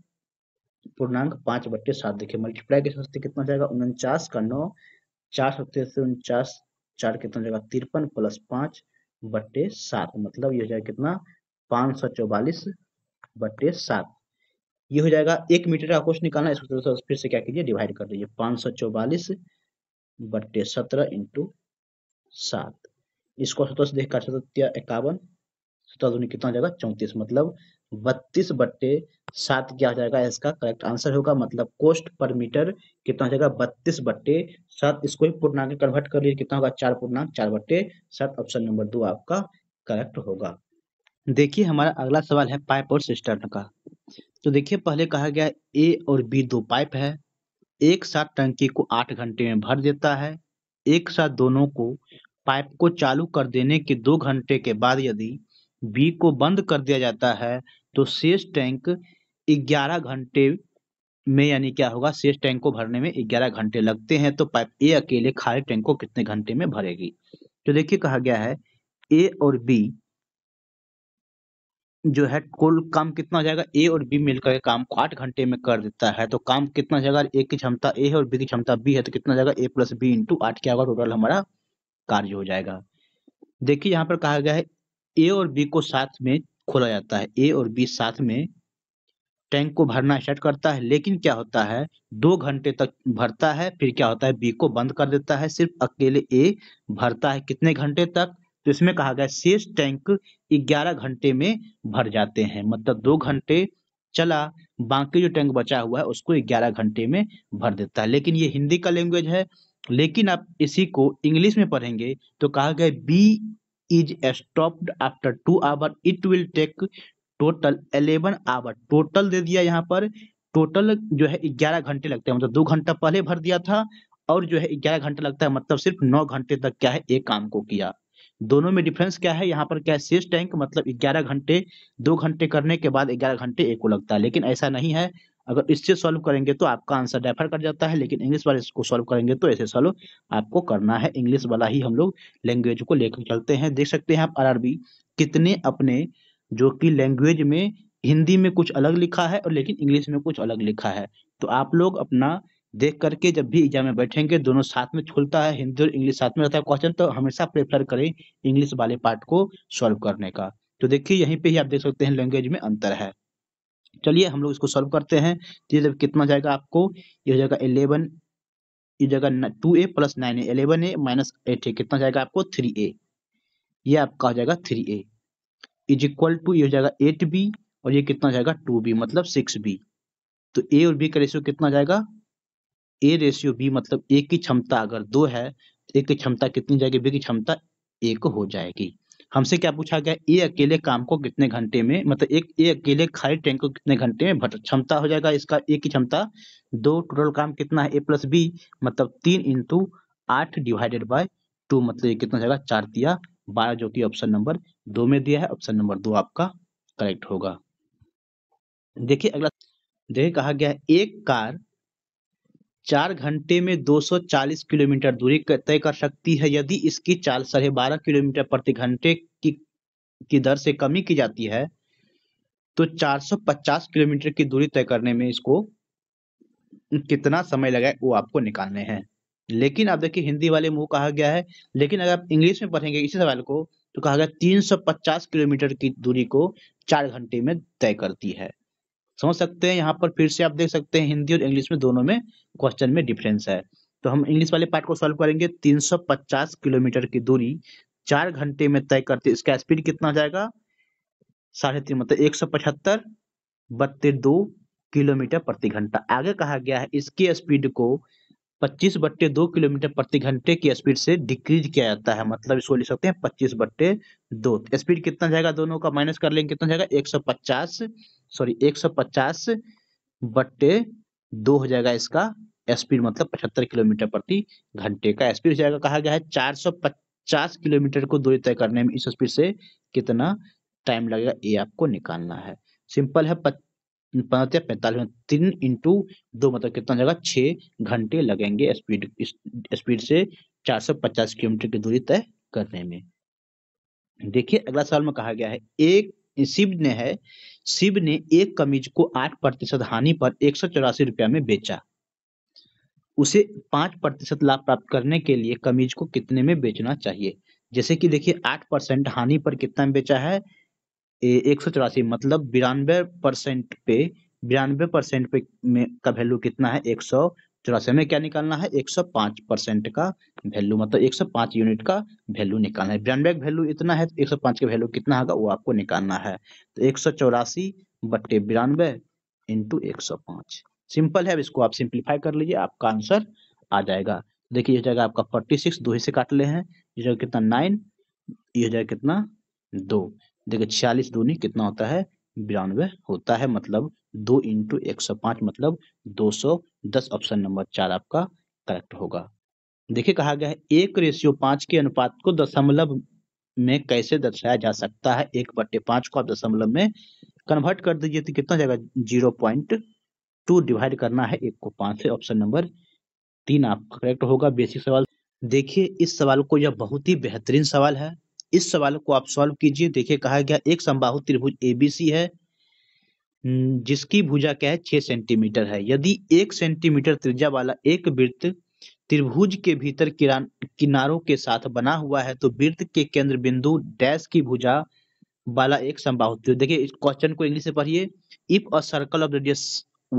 पूर्णांक पांच बट्टे सात देखिए मल्टीप्लाई के साथ कितना जाएगा उनचास का नौ चार सत्तर से उनचास चार कितना जाएगा तिरपन प्लस पांच बट्टे सात मतलब ये हो जाएगा कितना पांच सौ चौवालीस बट्टे सात ये हो जाएगा एक मीटर का कोष निकालना इसको तो फिर से क्या कीजिए डिवाइड कर दीजिए पांच सौ चौवालीस बट्टे सत्रह इंटू सात इसको सत्रह से देखकर सतह इक्यावन सत्रह कितना जाएगा चौंतीस मतलब बत्तीस बट्टे सात क्या हो जाएगा इसका करेक्ट आंसर होगा मतलब कोस्ट पर मीटर कितना हो जाएगा बत्तीस बट्टे सात इसको ही पूर्णांक कन्वर्ट कर लिए कितना होगा चार पूर्णांक चार बट्टे सात ऑप्शन नंबर दो आपका करेक्ट होगा देखिए हमारा अगला सवाल है पाइप और सिस्टर्न का तो देखिए पहले कहा गया ए और बी दो पाइप है एक साथ टंकी को आठ घंटे में भर देता है एक साथ दोनों को पाइप को चालू कर देने के दो घंटे के बाद यदि बी को बंद कर दिया जाता है तो शेष टैंक 11 घंटे में यानी क्या होगा शेष टैंक को भरने में 11 घंटे लगते हैं तो पाइप ए अकेले खाली टैंक को कितने घंटे में भरेगी तो देखिए कहा गया है ए और बी जो है कुल काम कितना हो जाएगा ए और बी मिलकर काम आठ घंटे में कर देता है तो काम कितना जाएगा ए की क्षमता ए है और बी की क्षमता बी है तो कितना जाएगा ए प्लस बी इंटू आठ क्या होगा टोटल हमारा कार्य हो जाएगा देखिए यहाँ पर कहा गया है ए और बी को साथ में खोला जाता है ए और बी साथ में टैंक को भरना स्टार्ट करता है लेकिन क्या होता है दो घंटे तक भरता है फिर क्या होता है बी को बंद कर देता है सिर्फ अकेले ए भरता है कितने घंटे तक तो इसमें कहा गया शेष टैंक 11 घंटे में भर जाते हैं मतलब दो घंटे चला बाकी जो टैंक बचा हुआ है उसको 11 घंटे में भर देता है लेकिन ये हिंदी का लैंग्वेज है लेकिन आप इसी को इंग्लिश में पढ़ेंगे तो कहा गया B is stopped after two hour it will take total eleven hour total दे दिया यहाँ पर टोटल जो है ग्यारह घंटे लगते हैं मतलब दो घंटा पहले भर दिया था और जो है ग्यारह घंटा लगता है मतलब सिर्फ नौ घंटे तक क्या है एक काम को किया दोनों में डिफरेंस क्या है यहाँ पर क्या है शेष टैंक मतलब ग्यारह घंटे दो घंटे करने के बाद ग्यारह घंटे एक को लगता है लेकिन ऐसा नहीं है अगर इससे सॉल्व करेंगे तो आपका आंसर डेफर कर जाता है लेकिन इंग्लिश वाले इसको सॉल्व करेंगे तो ऐसे सॉल्व आपको करना है इंग्लिश वाला ही हम लोग लैंग्वेज को लेकर चलते हैं देख सकते हैं आप आर कितने अपने जो कि लैंग्वेज में हिंदी में कुछ अलग लिखा है और लेकिन इंग्लिश में कुछ अलग लिखा है तो आप लोग अपना देख करके जब भी एग्जाम में बैठेंगे दोनों साथ में छुलता है हिंदी और इंग्लिश साथ में रहता है क्वेश्चन तो हमेशा प्रेफर करें इंग्लिश वाले पार्ट को सॉल्व करने का तो देखिए यहीं पे ही आप देख सकते हैं लैंग्वेज में अंतर है चलिए हम लोग इसको सॉल्व करते हैं तो ये कितना जाएगा आपको ये हो जाएगा इलेवन ये जाएगा two A plus nine A eleven A minus eight A कितना जाएगा आपको थ्री ए ये आपका हो जाएगा three A is equal to ये हो जाएगा एट बी और ये कितना जाएगा टू बी मतलब सिक्स बी तो ए और बी का रेशियो कितना जाएगा ए रेशियो बी मतलब ए की क्षमता अगर दो है तो ए की क्षमता कितनी जाएगी बी की क्षमता एक हो जाएगी हमसे क्या पूछा गया ए अकेले काम को कितने घंटे में मतलब एक ए अकेले खाली टैंक को कितने घंटे में भर क्षमता हो जाएगा इसका ए की क्षमता दो टोटल काम कितना है ए प्लस बी मतलब तीन इंटू आठ डिवाइडेड बाय टू मतलब कितना जाएगा चार दिया बारह जो कि ऑप्शन नंबर दो में दिया है ऑप्शन नंबर दो आपका करेक्ट होगा देखिए अगला देखिए कहा गया एक कार चार घंटे में 240 किलोमीटर दूरी तय कर सकती है यदि इसकी चाल साढ़े बारह किलोमीटर प्रति घंटे की, की दर से कमी की जाती है तो 450 किलोमीटर की दूरी तय करने में इसको कितना समय लगा वो आपको निकालने हैं लेकिन आप देखिए हिंदी वाले मुंह कहा गया है लेकिन अगर आप इंग्लिश में पढ़ेंगे इसी सवाल को तो कहा गया 350 किलोमीटर की दूरी को चार घंटे में तय करती है समझ सकते हैं यहाँ पर फिर से आप देख सकते हैं हिंदी और इंग्लिश में दोनों में क्वेश्चन में डिफरेंस है तो हम इंग्लिश वाले पार्ट को सॉल्व करेंगे 350 किलोमीटर की दूरी चार घंटे में तय करते इसका स्पीड कितना जाएगा साढ़े तीन मतलब एक सौ पचहत्तर बत्तीस दो किलोमीटर प्रति घंटा आगे कहा गया है इसकी स्पीड को पच्चीस बट्टे दो किलोमीटर प्रति घंटे की स्पीड से डिक्रीज किया जाता है मतलब इसको लिख सकते हैं पच्चीस बट्टे दो तो स्पीड कितना जाएगा दोनों का माइनस कर लेंगे कितना जाएगा एक सौ पचास सॉरी एक सौ पचास बट्टे दो हो जाएगा इसका स्पीड मतलब पचहत्तर किलोमीटर प्रति घंटे का स्पीड हो जाएगा कहा गया है चार सौ पचास किलोमीटर को दूरी तय करने में इस स्पीड से कितना टाइम लगेगा ये आपको निकालना है सिंपल है पच... पंद्रह या पैंतालीस मिनट तीन इंटू दो मतलब कितना जगह छः घंटे लगेंगे स्पीड स्पीड से पचास किलोमीटर की दूरी तय करने में देखिए अगला सवाल में कहा गया है एक शिव ने है शिव ने एक कमीज को आठ प्रतिशत हानि पर एक सौ चौरासी रुपया में बेचा उसे पांच प्रतिशत लाभ प्राप्त करने के लिए कमीज को कितने में बेचना चाहिए जैसे कि देखिए आठ परसेंट हानि पर कितना में बेचा है एक सौ चौरासी मतलब बिरानवे परसेंट पे बिरानवे परसेंट पे में का वैल्यू कितना है एक सौ चौरासी हमें क्या निकालना है एक सौ पांच परसेंट का वैल्यू मतलब एक सौ पांच यूनिट का वैल्यू निकालना है बिरानवे का वैल्यू इतना है तो एक सौ पांच का वैल्यू कितना होगा वो आपको निकालना है तो एक सौ चौरासी बट्टे बिरानवे इंटू एक सौ पांच सिंपल है अब इसको आप सिंप्लीफाई कर लीजिए आपका आंसर आ जाएगा देखिए ये जगह आपका फोर्टी सिक्स दो ही से काट ले हैं ये जगह कितना नाइन ये जगह कितना दो देखिए छियालीस दूनी कितना होता है बिरानवे होता है मतलब दो इंटू एक सौ पांच मतलब दो सौ दस ऑप्शन नंबर चार आपका करेक्ट होगा देखिए कहा गया है एक रेशियो पांच के अनुपात को दशमलव में कैसे दर्शाया जा सकता है एक बट्टे पांच को आप दशमलव में कन्वर्ट कर दीजिए तो कितना जाएगा जीरो पॉइंट टू डिवाइड करना है एक को पाँच से ऑप्शन नंबर तीन आपका करेक्ट होगा बेसिक सवाल देखिए इस सवाल को यह बहुत ही बेहतरीन सवाल है इस सवाल को आप सॉल्व कीजिए देखिए कहा गया एक संबाहु त्रिभुज एबीसी है जिसकी भुजा क्या है छह सेंटीमीटर है यदि एक सेंटीमीटर त्रिज्या वाला एक वृत्त त्रिभुज के भीतर किनारों के साथ बना हुआ है तो वृत्त के केंद्र बिंदु डैश की भुजा वाला एक संभाव देखिए इस क्वेश्चन को इंग्लिश से पढ़िए if a circle of radius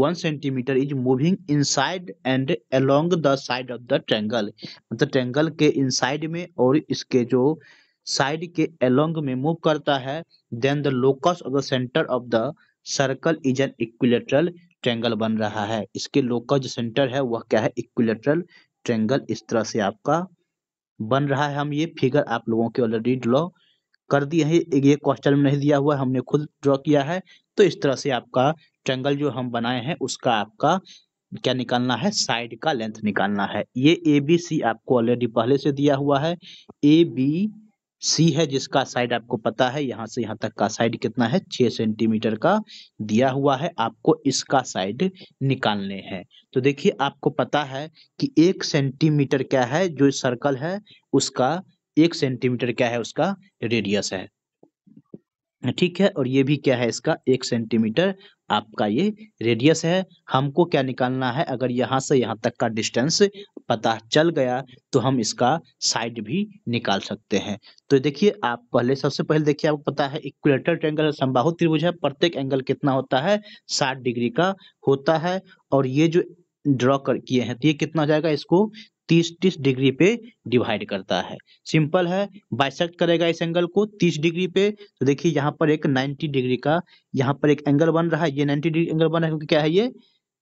one centimetre is moving inside and along the side of the triangle मतलब ट्रेंगल के इनसाइड में और इसके जो साइड के अलोंग में मूव करता है then the locus of the centre of the circle is an equilateral triangle बन रहा है इसके लोकस जो सेंटर है वह क्या है इक्विलेटरल ट्रेंगल इस तरह से आपका बन रहा है हम ये फिगर आप लोगों के ऑलरेडी ड्रॉ कर दिए हैं ये क्वेश्चन में नहीं दिया हुआ हमने खुद ड्रॉ किया है तो इस तरह से आपका ट्रेंगल जो हम बनाए हैं उसका आपका क्या निकालना है साइड का लेंथ निकालना है ये ए बी सी आपको ऑलरेडी पहले से दिया हुआ है ए बी सी है जिसका साइड आपको पता है यहाँ से यहाँ तक का साइड कितना है छह सेंटीमीटर का दिया हुआ है आपको इसका साइड निकालने हैं तो देखिए आपको पता है कि एक सेंटीमीटर क्या है जो सर्कल है उसका एक सेंटीमीटर क्या है उसका रेडियस है ठीक है और ये भी क्या है इसका एक सेंटीमीटर आपका ये रेडियस है हमको क्या निकालना है अगर यहाँ से यहाँ तक का डिस्टेंस पता चल गया तो हम इसका साइड भी निकाल सकते हैं तो देखिए आप पहले सबसे पहले देखिए आपको पता है इक्वेटर ट्रेंगल संबाहु त्रिभुज है प्रत्येक एंगल कितना होता है साठ डिग्री का होता है और ये जो ड्रॉ कर किए हैं तो ये कितना हो जाएगा इसको तीस तीस डिग्री पे डिवाइड करता है सिंपल है बाइसेक्ट करेगा इस एंगल को तीस डिग्री पे तो देखिए यहाँ पर एक नाइन्टी डिग्री का यहाँ पर एक एंगल बन रहा है ये नाइन्टी डिग्री एंगल बन रहा है क्या है ये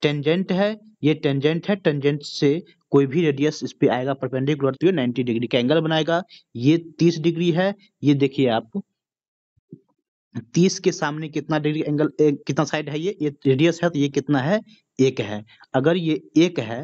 टेंजेंट है ये टेंजेंट है टेंजेंट से कोई भी रेडियस इस पे आएगा परपेंडिकुलर तो ये 90 डिग्री का एंगल बनाएगा ये 30 डिग्री है ये देखिए आप 30 के सामने कितना डिग्री एंगल ए, कितना साइड है ये ये रेडियस है तो ये कितना है एक है अगर ये एक है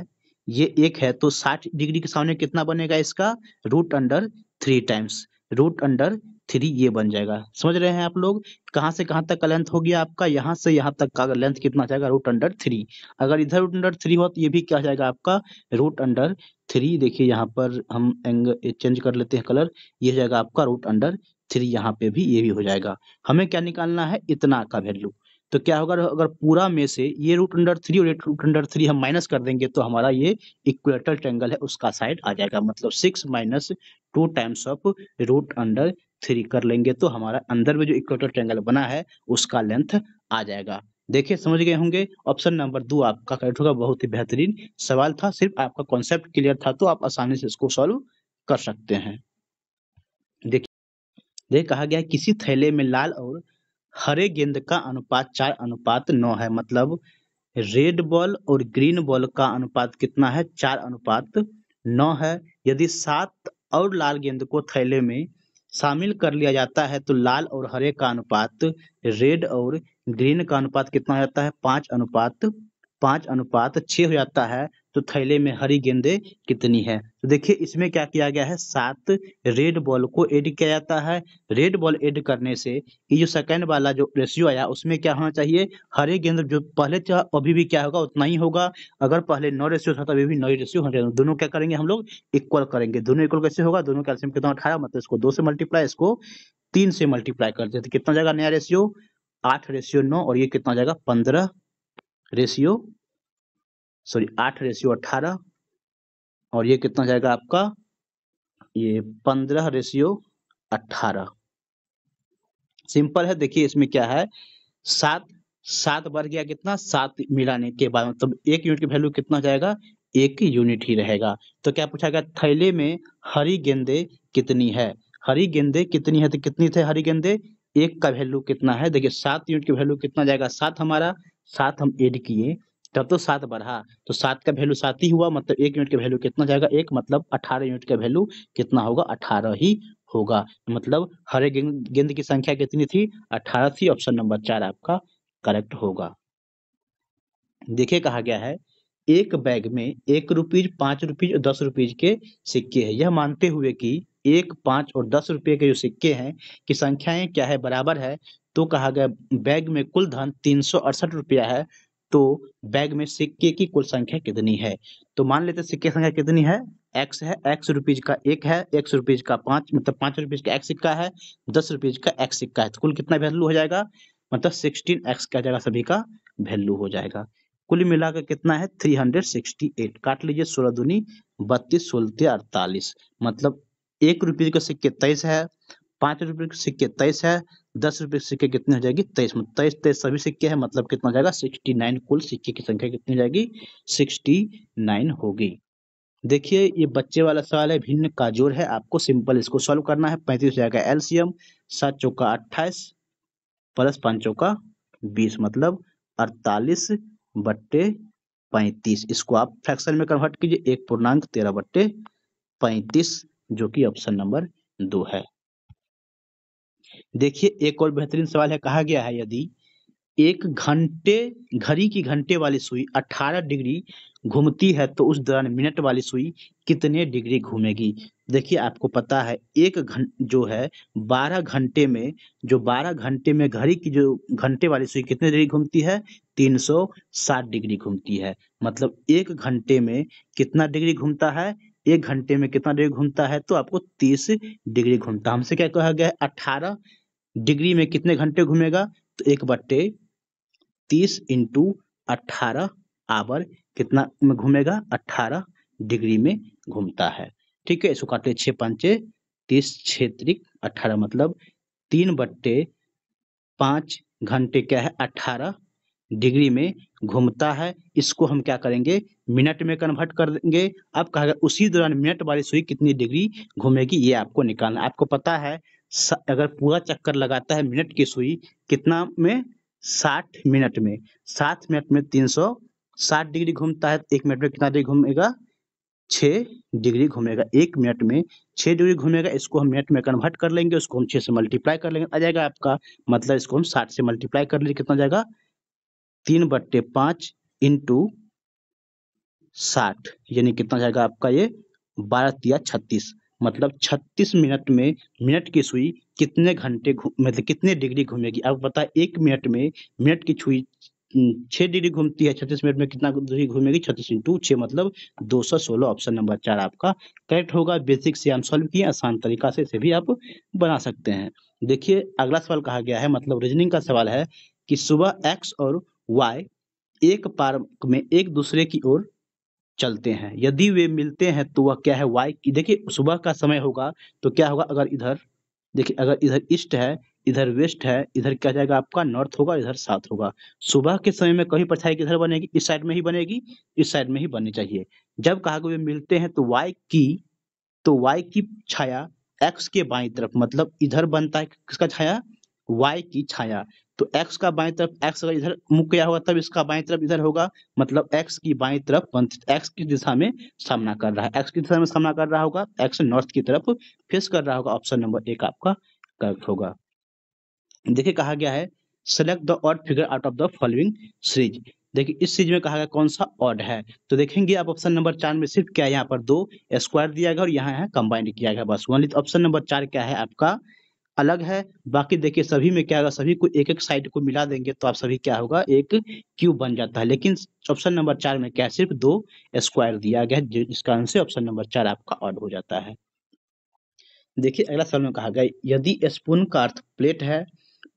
ये एक है तो साठ डिग्री के सामने कितना बनेगा इसका root under three times root under three ये बन जाएगा समझ रहे हैं आप लोग कहां से कहां तक का लेंथ हो गया आपका यहां से यहाँ तक का लेंथ कितना जाएगा रूट अंडर थ्री अगर इधर रूट अंडर थ्री हो तो ये भी क्या जाएगा आपका रूट अंडर थ्री देखिए यहाँ पर हम एंग चेंज कर लेते हैं कलर ये जाएगा आपका रूट अंडर थ्री यहाँ पे भी ये भी हो जाएगा हमें क्या निकालना है इतना का वैल्यू तो क्या होगा अगर पूरा में से ये रूट अंडर थ्री और रूट अंडर थ्री हम माइनस कर देंगे तो हमारा ये इक्वेटर ट्रेंगल है उसका साइड आ जाएगा मतलब six minus two times of root under three कर लेंगे तो हमारा अंदर में जो इक्वेटर ट्रेंगल बना है उसका लेंथ आ जाएगा देखिए समझ गए होंगे ऑप्शन नंबर दो आपका करेक्ट होगा बहुत ही बेहतरीन सवाल था सिर्फ आपका कॉन्सेप्ट क्लियर था तो आप आसानी से इसको सॉल्व कर सकते हैं देखिए देख कहा गया किसी थैले में लाल और हरे गेंद का अनुपात चार अनुपात नौ है मतलब रेड बॉल और ग्रीन बॉल का अनुपात कितना है चार अनुपात नौ है यदि सात और लाल गेंद को थैले में शामिल कर लिया जाता है तो लाल और हरे का अनुपात रेड और ग्रीन का अनुपात कितना हो जाता है पांच अनुपात पांच अनुपात छह हो जाता है तो थैले में हरी गेंदे कितनी है तो देखिए इसमें क्या किया गया है सात रेड बॉल को ऐड किया जाता है रेड बॉल ऐड करने से ये जो सेकंड वाला जो रेशियो आया उसमें क्या होना चाहिए हरे गेंद जो पहले था अभी भी क्या होगा उतना ही होगा अगर पहले नौ रेशियो था तो अभी भी नौ रेशियो होने चाहिए दोनों क्या करेंगे हम लोग इक्वल करेंगे दोनों इक्वल कैसे होगा दोनों कैल्सियम कितना अठारह मतलब इसको दो से मल्टीप्लाई इसको तीन से मल्टीप्लाई कर देते तो कितना जाएगा नया रेशियो आठ रेशियो नौ और ये कितना जाएगा पंद्रह रेशियो सॉरी आठ रेशियो अट्ठारह और ये कितना जाएगा आपका ये पंद्रह रेशियो अट्ठारह सिंपल है देखिए इसमें क्या है सात सात बढ़ गया कितना सात मिलाने के बाद मतलब एक यूनिट की वैल्यू कितना जाएगा एक यूनिट ही रहेगा तो क्या पूछा गया थैले में हरी गेंदे कितनी है हरी गेंदे कितनी है तो कितनी थे हरी गेंदे एक का वैल्यू कितना है देखिए सात यूनिट की वैल्यू कितना जाएगा सात हमारा सात हम एड किए तब तो सात बढ़ा हाँ। तो सात का वैल्यू सात ही हुआ मतलब एक यूनिट का वैल्यू कितना जाएगा एक मतलब अठारह यूनिट का वैल्यू कितना होगा अठारह ही होगा मतलब हरे गेंद गेंद की संख्या कितनी थी अठारह थी ऑप्शन नंबर चार आपका करेक्ट होगा देखिए कहा गया है एक बैग में एक रुपीज पांच रुपीज और दस रुपीज के सिक्के हैं यह मानते हुए कि एक पांच और दस रुपये के जो सिक्के हैं कि संख्याएं क्या है बराबर है तो कहा गया बैग में कुल धन तीन सौ अड़सठ रुपया है तो बैग में सिक्के की कुल संख्या कितनी है तो मान लेते सिक्के की संख्या कितनी है एक्स है एक्स रुपीज का एक है एक्स रुपीज का पांच मतलब पांच रुपीज का एक्स सिक्का है दस रुपीज का एक्स सिक्का है तो कुल कितना वैल्यू हो जाएगा मतलब सिक्सटीन एक्स का जाएगा सभी का वैल्यू हो जाएगा कुल मिलाकर कितना है थ्री हंड्रेड सिक्सटी एट काट लीजिए सोलह दूनी बत्तीस सोलते अड़तालीस मतलब एक रुपीज का सिक्के तेईस है पांच रुपए के सिक्के तेईस है दस रुपए के सिक्के कितने हो जाएगी तेईस मतलब तेईस तेईस सभी सिक्के है मतलब कितना हो जाएगा सिक्सटी नाइन कुल सिक्के की संख्या कितनी हो जाएगी सिक्सटी नाइन होगी देखिए ये बच्चे वाला सवाल है भिन्न का जोर है आपको सिंपल इसको सॉल्व करना है पैंतीस हो जाएगा एलसीएम सात चौका अट्ठाईस प्लस पांचों चौका बीस मतलब अड़तालीस बट्टे पैंतीस इसको आप फ्रैक्शन में कन्वर्ट कीजिए एक पूर्णांक तेरह बट्टे पैंतीस जो कि ऑप्शन नंबर दो है देखिए एक और बेहतरीन सवाल है कहा गया है यदि एक घंटे घड़ी की घंटे वाली सुई 18 डिग्री घूमती है तो उस दौरान मिनट वाली सुई कितने डिग्री घूमेगी देखिए आपको पता है एक घं जो है 12 घंटे में जो 12 घंटे में घड़ी की जो घंटे वाली सुई कितने डिग्री घूमती है 360 डिग्री घूमती है मतलब एक घंटे में कितना डिग्री घूमता है एक घंटे में कितना डिग्री घूमता है तो आपको तीस डिग्री घूमता हमसे क्या कहा गया है अठारह डिग्री में कितने घंटे घूमेगा तो एक बट्टे तीस इंटू अट्ठारह आवर कितना में घूमेगा अट्ठारह डिग्री में घूमता है ठीक है इसको काटे छः पंचे तीस क्षेत्रिक अठारह अट्ठारह मतलब तीन बट्टे पाँच घंटे क्या है अट्ठारह डिग्री में घूमता है इसको हम क्या करेंगे मिनट में कन्वर्ट कर देंगे अब कहा उसी दौरान मिनट वाली सुई कितनी डिग्री घूमेगी ये आपको निकालना आपको पता है अगर पूरा चक्कर लगाता है मिनट की सुई कितना में साठ मिनट में सात मिनट में तीन सौ साठ डिग्री घूमता है एक मिनट में कितना डिग्री घूमेगा छः डिग्री घूमेगा एक मिनट में छह डिग्री घूमेगा इसको हम मिनट में कन्वर्ट कर लेंगे उसको हम छह से मल्टीप्लाई कर लेंगे आ जाएगा आपका मतलब इसको हम साठ से मल्टीप्लाई कर लेंगे कितना जाएगा तीन बट्टे पाँच इंटू साठ यानी कितना जाएगा आपका ये बारह तीस छत्तीस मतलब 36 मिनट में मिनट की सुई कितने घंटे मतलब कितने डिग्री घूमेगी आप बताए एक मिनट में मिनट की सुई छह डिग्री घूमती है छत्तीस मिनट में कितना डिग्री घूमेगी छत्तीस इंटू छः मतलब दो सौ सोलह ऑप्शन नंबर चार आपका करेक्ट होगा बेसिक से हम सॉल्व किए आसान तरीका से इसे भी आप बना सकते हैं देखिए अगला सवाल कहा गया है मतलब रीजनिंग का सवाल है कि सुबह एक्स और वाई एक पार्क में एक दूसरे की ओर चलते हैं यदि वे मिलते हैं तो वह क्या है वाई देखिए सुबह का समय होगा तो क्या होगा अगर इधर देखिए अगर इधर ईस्ट है इधर वेस्ट है इधर क्या जाएगा आपका नॉर्थ होगा इधर साउथ होगा सुबह के समय में कहीं परछाई किधर बनेगी इस साइड में ही बनेगी इस साइड में ही बननी चाहिए जब कहा कि वे मिलते हैं तो वाई की तो वाई की छाया एक्स के बाई तरफ मतलब इधर बनता है किसका छाया वाई की छाया तो x का बाई तरफ x अगर इधर मुख गया होगा तब इसका बाई तरफ इधर होगा मतलब x की बाई तरफ x की दिशा में सामना कर रहा है x की दिशा में सामना कर रहा होगा x नॉर्थ की तरफ फेस कर रहा होगा ऑप्शन नंबर एक आपका करेक्ट होगा देखिए कहा गया है select the odd figure out of the following series देखिए इस सीरीज में कहा गया कौन सा ऑड है तो देखेंगे आप ऑप्शन नंबर चार में सिर्फ क्या है यहाँ पर दो स्क्वायर दिया गया और यहाँ है कंबाइंड किया गया बस वन ऑप्शन नंबर चार क्या है आपका अलग है बाकी देखिए सभी में क्या होगा सभी को एक एक साइड को मिला देंगे तो आप सभी क्या होगा एक क्यूब बन जाता है लेकिन ऑप्शन नंबर चार में क्या सिर्फ दो स्क्वायर दिया गया है जिस कारण से ऑप्शन नंबर चार आपका ऑड हो जाता है देखिए अगला सवाल में कहा गया यदि स्पून का अर्थ प्लेट है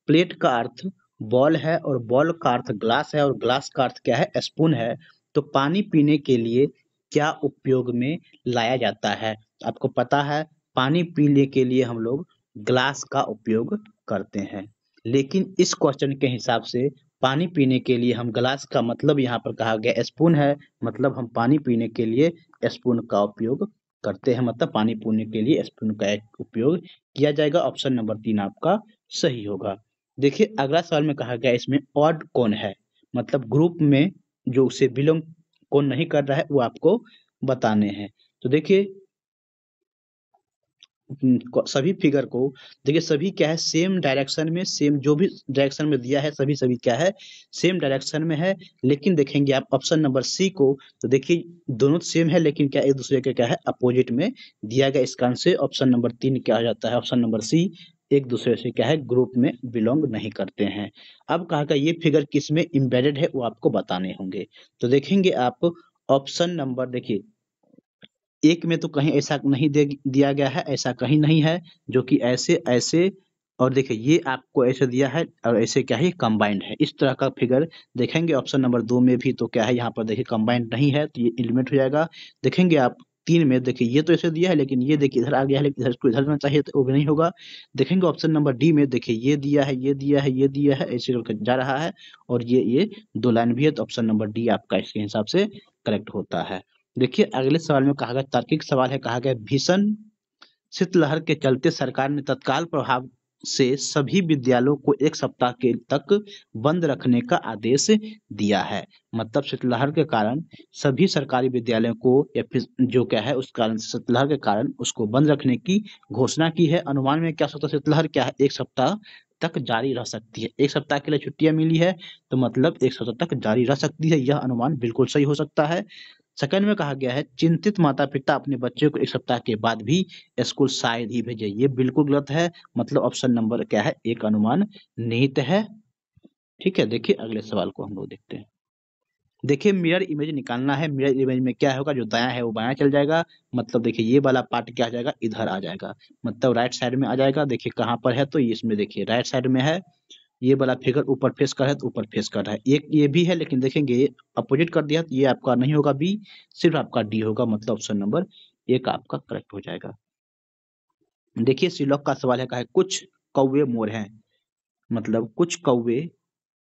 प्लेट का अर्थ बॉल है और बॉल का अर्थ ग्लास है और ग्लास का अर्थ क्या है स्पून है तो पानी पीने के लिए क्या उपयोग में लाया जाता है आपको पता है पानी पीने के लिए हम लोग ग्लास का उपयोग करते हैं लेकिन इस क्वेश्चन के हिसाब से पानी पीने के लिए हम ग्लास का मतलब यहाँ पर कहा गया स्पून है मतलब हम पानी पीने के लिए स्पून का उपयोग करते हैं मतलब पानी पीने के लिए स्पून का उपयोग किया जाएगा ऑप्शन नंबर तीन आपका सही होगा देखिए अगला सवाल में कहा गया इसमें ऑड कौन है मतलब ग्रुप में जो उसे बिलोंग कौन नहीं कर रहा है वो आपको बताने हैं तो देखिए सभी फिगर को देखिए सभी क्या है सेम डायरेक्शन में सेम जो भी डायरेक्शन में दिया है सभी सभी क्या है सेम डायरेक्शन में है लेकिन देखेंगे आप ऑप्शन नंबर सी को तो देखिए दोनों सेम है लेकिन क्या एक दूसरे के क्या है अपोजिट में दिया गया इसका से ऑप्शन नंबर तीन क्या हो जाता है ऑप्शन नंबर सी एक दूसरे से क्या है ग्रुप में बिलोंग नहीं करते हैं अब कहा गया ये फिगर किस में इम्बेडेड है वो आपको बताने होंगे तो देखेंगे आप ऑप्शन नंबर देखिए एक में तो कहीं ऐसा नहीं दे दिया गया है ऐसा कहीं नहीं है जो कि ऐसे ऐसे और देखिए ये आपको ऐसे दिया है और ऐसे क्या है कंबाइंड है इस तरह का फिगर देखेंगे ऑप्शन नंबर दो में भी तो क्या है यहाँ पर देखिए कंबाइंड नहीं है तो ये एलिमेंट हो जाएगा देखेंगे आप तीन में देखिए ये तो ऐसे दिया है लेकिन ये देखिए इधर आ गया है लेकिन इधर इसको इधर जाना चाहिए तो वो भी नहीं होगा देखेंगे ऑप्शन नंबर डी में देखिए ये दिया है ये दिया है ये दिया है ऐसे करके जा रहा है और ये ये दो लाइन भी है तो ऑप्शन नंबर डी आपका इसके हिसाब से करेक्ट होता है देखिए अगले सवाल में कहा गया तार्किक सवाल है कहा गया भीषण शीतलहर के चलते सरकार ने तत्काल प्रभाव से सभी विद्यालयों को एक सप्ताह के तक बंद रखने का आदेश दिया है मतलब शीतलहर के कारण सभी सरकारी विद्यालयों को या फिर जो क्या है उस कारण शीतलहर के कारण उसको बंद रखने की घोषणा की है अनुमान में क्या सकता शीतलहर क्या है एक सप्ताह तक जारी रह सकती है एक सप्ताह के लिए छुट्टियां मिली है तो मतलब एक सप्ताह तक जारी रह सकती है यह अनुमान बिल्कुल सही हो सकता है सेकंड में कहा गया है चिंतित माता पिता अपने बच्चे को एक सप्ताह के बाद भी स्कूल शायद ही भेजे ये बिल्कुल गलत है मतलब ऑप्शन नंबर क्या है एक अनुमान निहित है ठीक है देखिए अगले सवाल को हम लोग देखते हैं देखिए मिरर इमेज निकालना है मिरर इमेज में क्या होगा जो दया है वो बाया चल जाएगा मतलब देखिए ये वाला पार्ट क्या आ जाएगा इधर आ जाएगा मतलब राइट साइड में आ जाएगा देखिए कहाँ पर है तो इसमें देखिए राइट साइड में है ये वाला फिगर ऊपर फेस कर है तो ऊपर फेस कर रहा है एक ये भी है लेकिन देखेंगे अपोजिट कर दिया तो ये आपका नहीं होगा बी सिर्फ आपका डी होगा मतलब ऑप्शन नंबर एक आपका करेक्ट हो जाएगा देखिए सिलॉक का सवाल है का है कुछ कौवे मोर हैं मतलब कुछ कौवे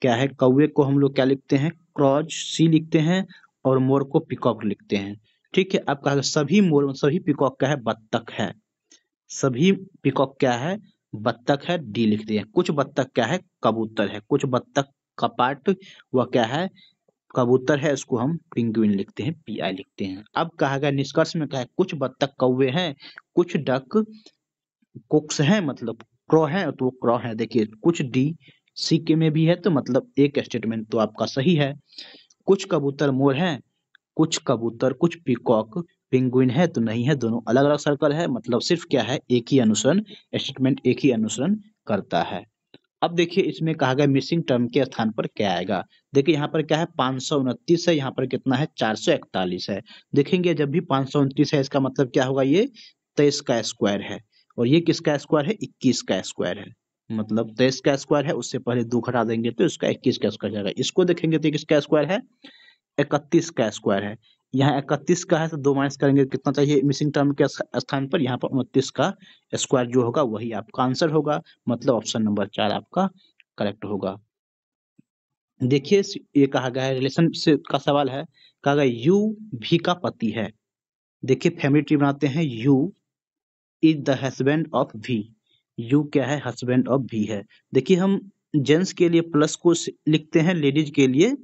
क्या है कौवे को हम लोग क्या लिखते हैं क्रॉज सी लिखते हैं और मोर को पिकॉक लिखते हैं ठीक है आपका सभी मोर सभी पिकॉक क्या है बत्तख है सभी पिकॉक क्या है बत्तख है डी लिख दिया कुछ बत्तख क्या है कबूतर है कुछ बत्तख का पार्ट वह क्या है कबूतर है इसको हम पिंगविन लिखते हैं पी आई लिखते हैं अब कहा गया निष्कर्ष में कहा कुछ बत्तख कौवे हैं कुछ डक कुक्स हैं मतलब क्रॉ है तो वो क्रॉ है देखिए कुछ डी सी के में भी है तो मतलब एक स्टेटमेंट तो आपका सही है कुछ कबूतर मोर हैं कुछ कबूतर कुछ पिकॉक पिंगुइन है तो नहीं है दोनों अलग अलग सर्कल है मतलब सिर्फ क्या है एक ही अनुसरण स्टेटमेंट एक ही अनुसरण करता है अब देखिए इसमें कहा गया मिसिंग टर्म के स्थान पर क्या आएगा देखिए यहाँ पर क्या है पांच सौ उनतीस है यहाँ पर कितना है चार सौ इकतालीस है देखेंगे जब भी पांच सौ उनतीस है इसका मतलब क्या होगा ये तेईस का स्क्वायर है और ये किसका स्क्वायर है इक्कीस का स्क्वायर है मतलब तेईस का स्क्वायर है उससे पहले दो घटा देंगे तो इसका इक्कीस का स्क्वायर जाएगा इसको देखेंगे तो किसका स्क्वायर है इकतीस का स्क्वायर है यहाँ इकतीस का है तो दो माइनस करेंगे कितना चाहिए मिसिंग टर्म के स्थान पर यहाँ पर उनतीस का स्क्वायर जो होगा वही आपका आंसर होगा मतलब ऑप्शन नंबर चार आपका करेक्ट होगा देखिए ये कहा गया है रिलेशन से का सवाल है कहा गया यू भी का पति है देखिए फैमिली ट्री बनाते हैं U is the husband of B U क्या है हस्बैंड ऑफ भी है देखिए हम जेंट्स के लिए प्लस को लिखते हैं लेडीज के लिए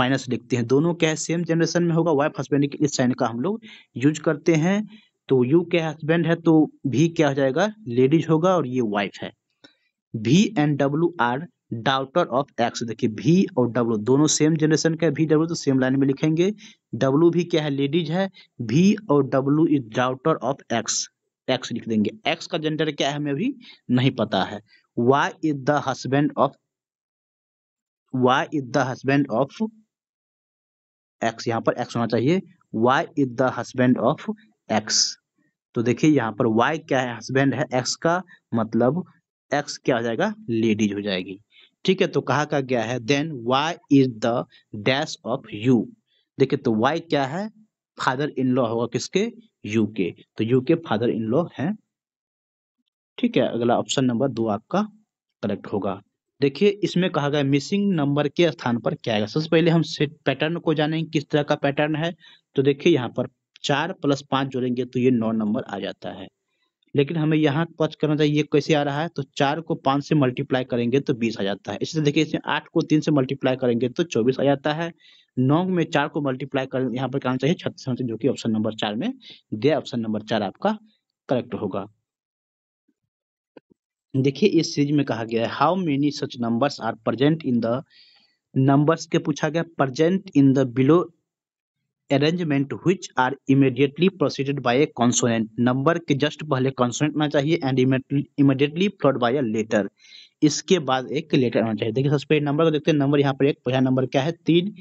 माइनस लिखते हैं दोनों क्या है सेम जनरेशन में होगा वाइफ हस्बैंड इस साइन का हम लोग यूज करते हैं तो यू क्या हस्बैंड है तो भी क्या हो जाएगा लेडीज होगा और ये वाइफ है B and W are daughter of X देखिए भी और डब्ल्यू दोनों सेम जनरेशन का भी डब्ल्यू तो सेम लाइन में लिखेंगे डब्ल्यू भी क्या है लेडीज है भी और W is daughter of X X लिख देंगे एक्स का जेंडर क्या है हमें अभी नहीं पता है Y is the husband of Y is the husband of X यहाँ पर एक्स होना चाहिए Y is the husband of X तो देखिए यहाँ पर वाई क्या है हस्बैंड है एक्स का मतलब एक्स क्या हो जाएगा लेडीज हो जाएगी ठीक है तो कहा का गया है then Y is the dash of U देखिए तो वाई क्या है फादर इन लॉ होगा किसके यू के तो यू के फादर इन लॉ है ठीक है अगला ऑप्शन नंबर दो आपका करेक्ट होगा देखिए इसमें कहा गया मिसिंग नंबर के स्थान पर क्या आएगा सबसे पहले हम सेट पैटर्न को जानेंगे किस तरह का पैटर्न है तो देखिए यहाँ पर चार प्लस पांच जोड़ेंगे तो ये नौ नंबर आ जाता है लेकिन हमें यहाँ पच करना चाहिए ये कैसे आ रहा है तो चार को पांच से मल्टीप्लाई करेंगे तो बीस आ जाता है इसी देखिए इसमें आठ को तीन से मल्टीप्लाई करेंगे तो चौबीस आ जाता है नौ में चार को मल्टीप्लाई कर यहाँ पर करना चाहिए छत्तीस जो कि ऑप्शन नंबर चार में दिया ऑप्शन नंबर चार आपका करेक्ट होगा देखिए इस सीरीज में कहा गया है how many such numbers are present in the numbers के पूछा गया present in the below arrangement which are immediately proceeded by a consonant number के जस्ट पहले consonant होना चाहिए and immediately followed by a letter इसके बाद एक लेटर होना चाहिए देखिए सबसे पहले नंबर को देखते हैं नंबर यहाँ पर एक पहला नंबर क्या है तीन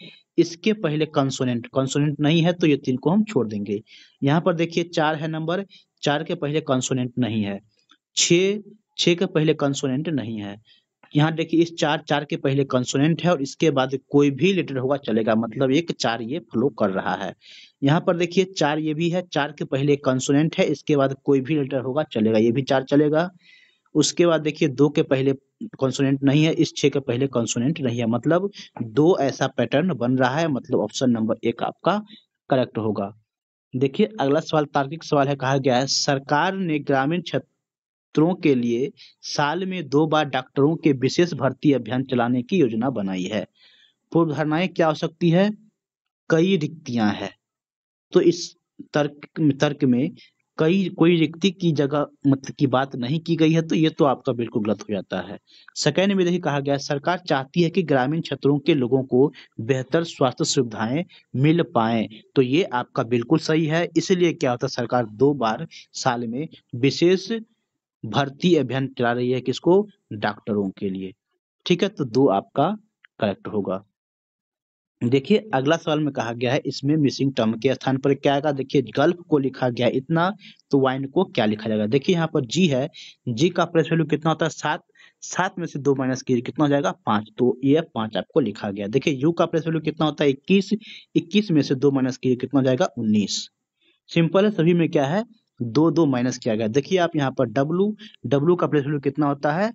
इसके पहले consonant consonant नहीं है तो ये तीन को हम छोड़ देंगे यहाँ पर देखिए चार है नंबर चार के पहले consonant नहीं है छ छः के पहले कंसोनेंट नहीं है यहाँ देखिए इस चार चार के पहले कंसोनेंट है और इसके बाद कोई भी लेटर होगा चलेगा मतलब एक चार ये फ्लो कर रहा है यहाँ पर देखिए चार ये भी है चार के पहले कंसोनेंट है इसके बाद कोई भी लेटर होगा चलेगा ये भी चार चलेगा उसके बाद देखिए दो के पहले कंसोनेंट नहीं है इस छः के पहले कंसोनेंट नहीं है मतलब दो ऐसा पैटर्न बन रहा है मतलब ऑप्शन नंबर एक आपका करेक्ट होगा देखिए अगला सवाल तार्किक सवाल है कहा गया है सरकार ने ग्रामीण क्षेत्र छात्रों के लिए साल में दो बार डॉक्टरों के विशेष भर्ती अभियान चलाने की योजना बनाई है पूर्व धारणाएं क्या हो सकती है कई रिक्तियां हैं तो इस तर्क तर्क में कई कोई रिक्ति की जगह मतलब की बात नहीं की गई है तो ये तो आपका बिल्कुल गलत हो जाता है सेकेंड में देखिए कहा गया सरकार चाहती है कि ग्रामीण क्षेत्रों के लोगों को बेहतर स्वास्थ्य सुविधाएं मिल पाए तो ये आपका बिल्कुल सही है इसलिए क्या होता है सरकार दो बार साल में विशेष भर्ती अभियान चला रही है किसको डॉक्टरों के लिए ठीक है तो दो आपका करेक्ट होगा देखिए अगला सवाल में कहा गया है इसमें मिसिंग टर्म के स्थान पर क्या आएगा देखिए गल्फ को लिखा गया इतना तो वाइन को क्या लिखा जाएगा देखिए यहाँ पर जी है जी का प्रेस वैल्यू कितना होता है सात सात में से दो माइनस की कितना हो जाएगा पांच तो ये पांच आपको लिखा गया देखिए यू का प्रेस वैल्यू कितना होता है इक्कीस इक्कीस में से दो माइनस की कितना हो जाएगा उन्नीस सिंपल है सभी में क्या है दो दो माइनस किया गया देखिए आप यहाँ पर डब्लू डब्लू का प्लेस वैल्यू कितना होता है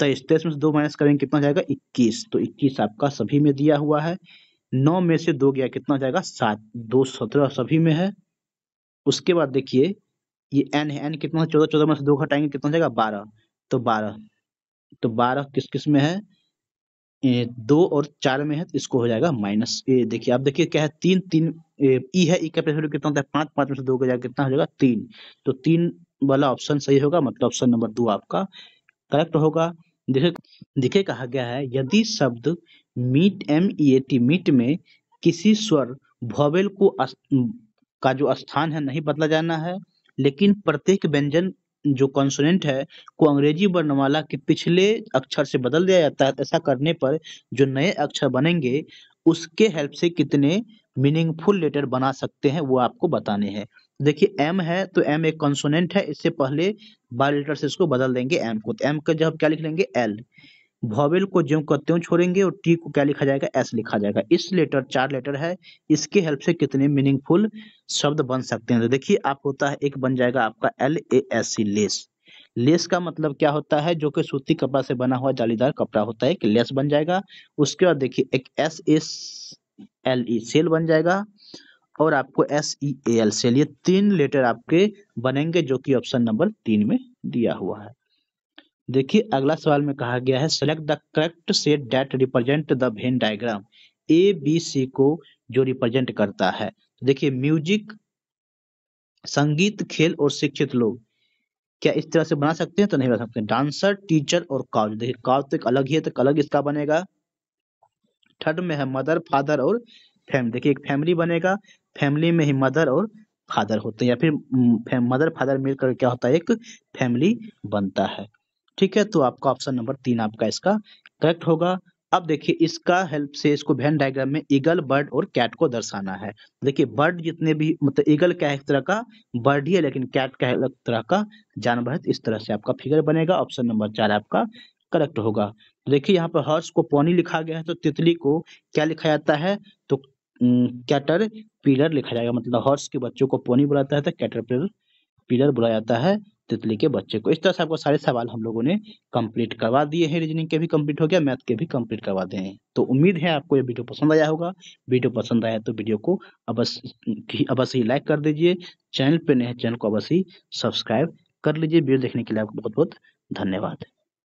तेईस तो तेईस में से दो माइनस करेंगे कितना जाएगा इक्कीस तो इक्कीस आपका सभी में दिया हुआ है नौ में से दो गया कितना जाएगा सात दो सत्रह सभी में है उसके बाद देखिए ये एन है एन कितना चौदह चौदह में से दो घटाएंगे कितना जाएगा बारह तो बारह तो बारह किस किस में है ए, दो और चार में है तो इसको हो जाएगा माइनस ए देखिए आप देखिए क्या है तीन तीन ई है ई का वैल्यू कितना होता है पांच पांच में से दो का जाएगा कितना हो जाएगा तीन तो तीन वाला ऑप्शन सही होगा मतलब ऑप्शन नंबर दो आपका करेक्ट होगा देखिए देखिए कहा गया है यदि शब्द meat M E A T meat में किसी स्वर भवेल को अस, का जो स्थान है नहीं बदला जाना है लेकिन प्रत्येक व्यंजन जो कॉन्सोनेंट है को अंग्रेजी वर्णमाला के पिछले अक्षर से बदल दिया जाता है ऐसा करने पर जो नए अक्षर बनेंगे उसके हेल्प से कितने मीनिंगफुल लेटर बना सकते हैं वो आपको बताने हैं देखिए एम है तो एम एक कॉन्सोनेंट है इससे पहले बारह लेटर से इसको बदल देंगे एम को तो एम का जब क्या लिख लेंगे एल भॉवेल को ज्यों का त्यों छोड़ेंगे और टी को क्या लिखा जाएगा एस लिखा जाएगा इस लेटर चार लेटर है इसके हेल्प से कितने मीनिंगफुल शब्द बन सकते हैं तो देखिए आप होता है एक बन जाएगा आपका L A S C less less का मतलब क्या होता है जो कि सूती कपड़ा से बना हुआ जालीदार कपड़ा होता है एक लेस बन जाएगा उसके बाद देखिए एक S S L E sell बन जाएगा और आपको S E A L sell ये तीन लेटर आपके बनेंगे जो कि ऑप्शन नंबर तीन में दिया हुआ है देखिए अगला सवाल में कहा गया है select the correct set that represent the Venn diagram A B C को जो रिप्रेजेंट करता है तो देखिए म्यूजिक संगीत खेल और शिक्षित लोग क्या इस तरह से बना सकते हैं तो नहीं बना सकते डांसर टीचर और काउज देखिए काउज तो एक अलग ही है तो अलग इसका बनेगा थर्ड में है मदर फादर और फैमिली देखिए एक फैमिली बनेगा फैमिली में ही मदर और फादर होते हैं या फिर मदर हम्म, फादर मिलकर क्या होता है एक फैमिली बनता है ठीक है तो आपका ऑप्शन नंबर तीन आपका इसका करेक्ट होगा अब देखिए इसका हेल्प से इसको वेन डायग्राम में ईगल बर्ड और कैट को दर्शाना है देखिए बर्ड जितने भी मतलब ईगल क्या है एक तरह का बर्ड ही है लेकिन कैट क्या है एक तरह का जानवर है इस तरह से आपका फिगर बनेगा ऑप्शन नंबर चार आपका करेक्ट होगा तो देखिए यहाँ पर हॉर्स को पोनी लिखा गया है तो तितली को क्या लिखा जाता है तो कैटर पिलर लिखा जाएगा मतलब हॉर्स के बच्चों को पोनी बुलाता है तो कैटर पिलर पिलर बुलाया जाता है तितली के बच्चे को इस तरह से आपको सारे सवाल हम लोगों ने कंप्लीट करवा दिए हैं रीजनिंग के भी कंप्लीट हो गया मैथ के भी कंप्लीट करवा दिए हैं तो उम्मीद है आपको ये वीडियो पसंद आया होगा वीडियो पसंद आया तो वीडियो को अवश्य अवश्य लाइक कर दीजिए चैनल पर नए चैनल को अवश्य सब्सक्राइब कर लीजिए वीडियो देखने के लिए आपको बहुत बहुत धन्यवाद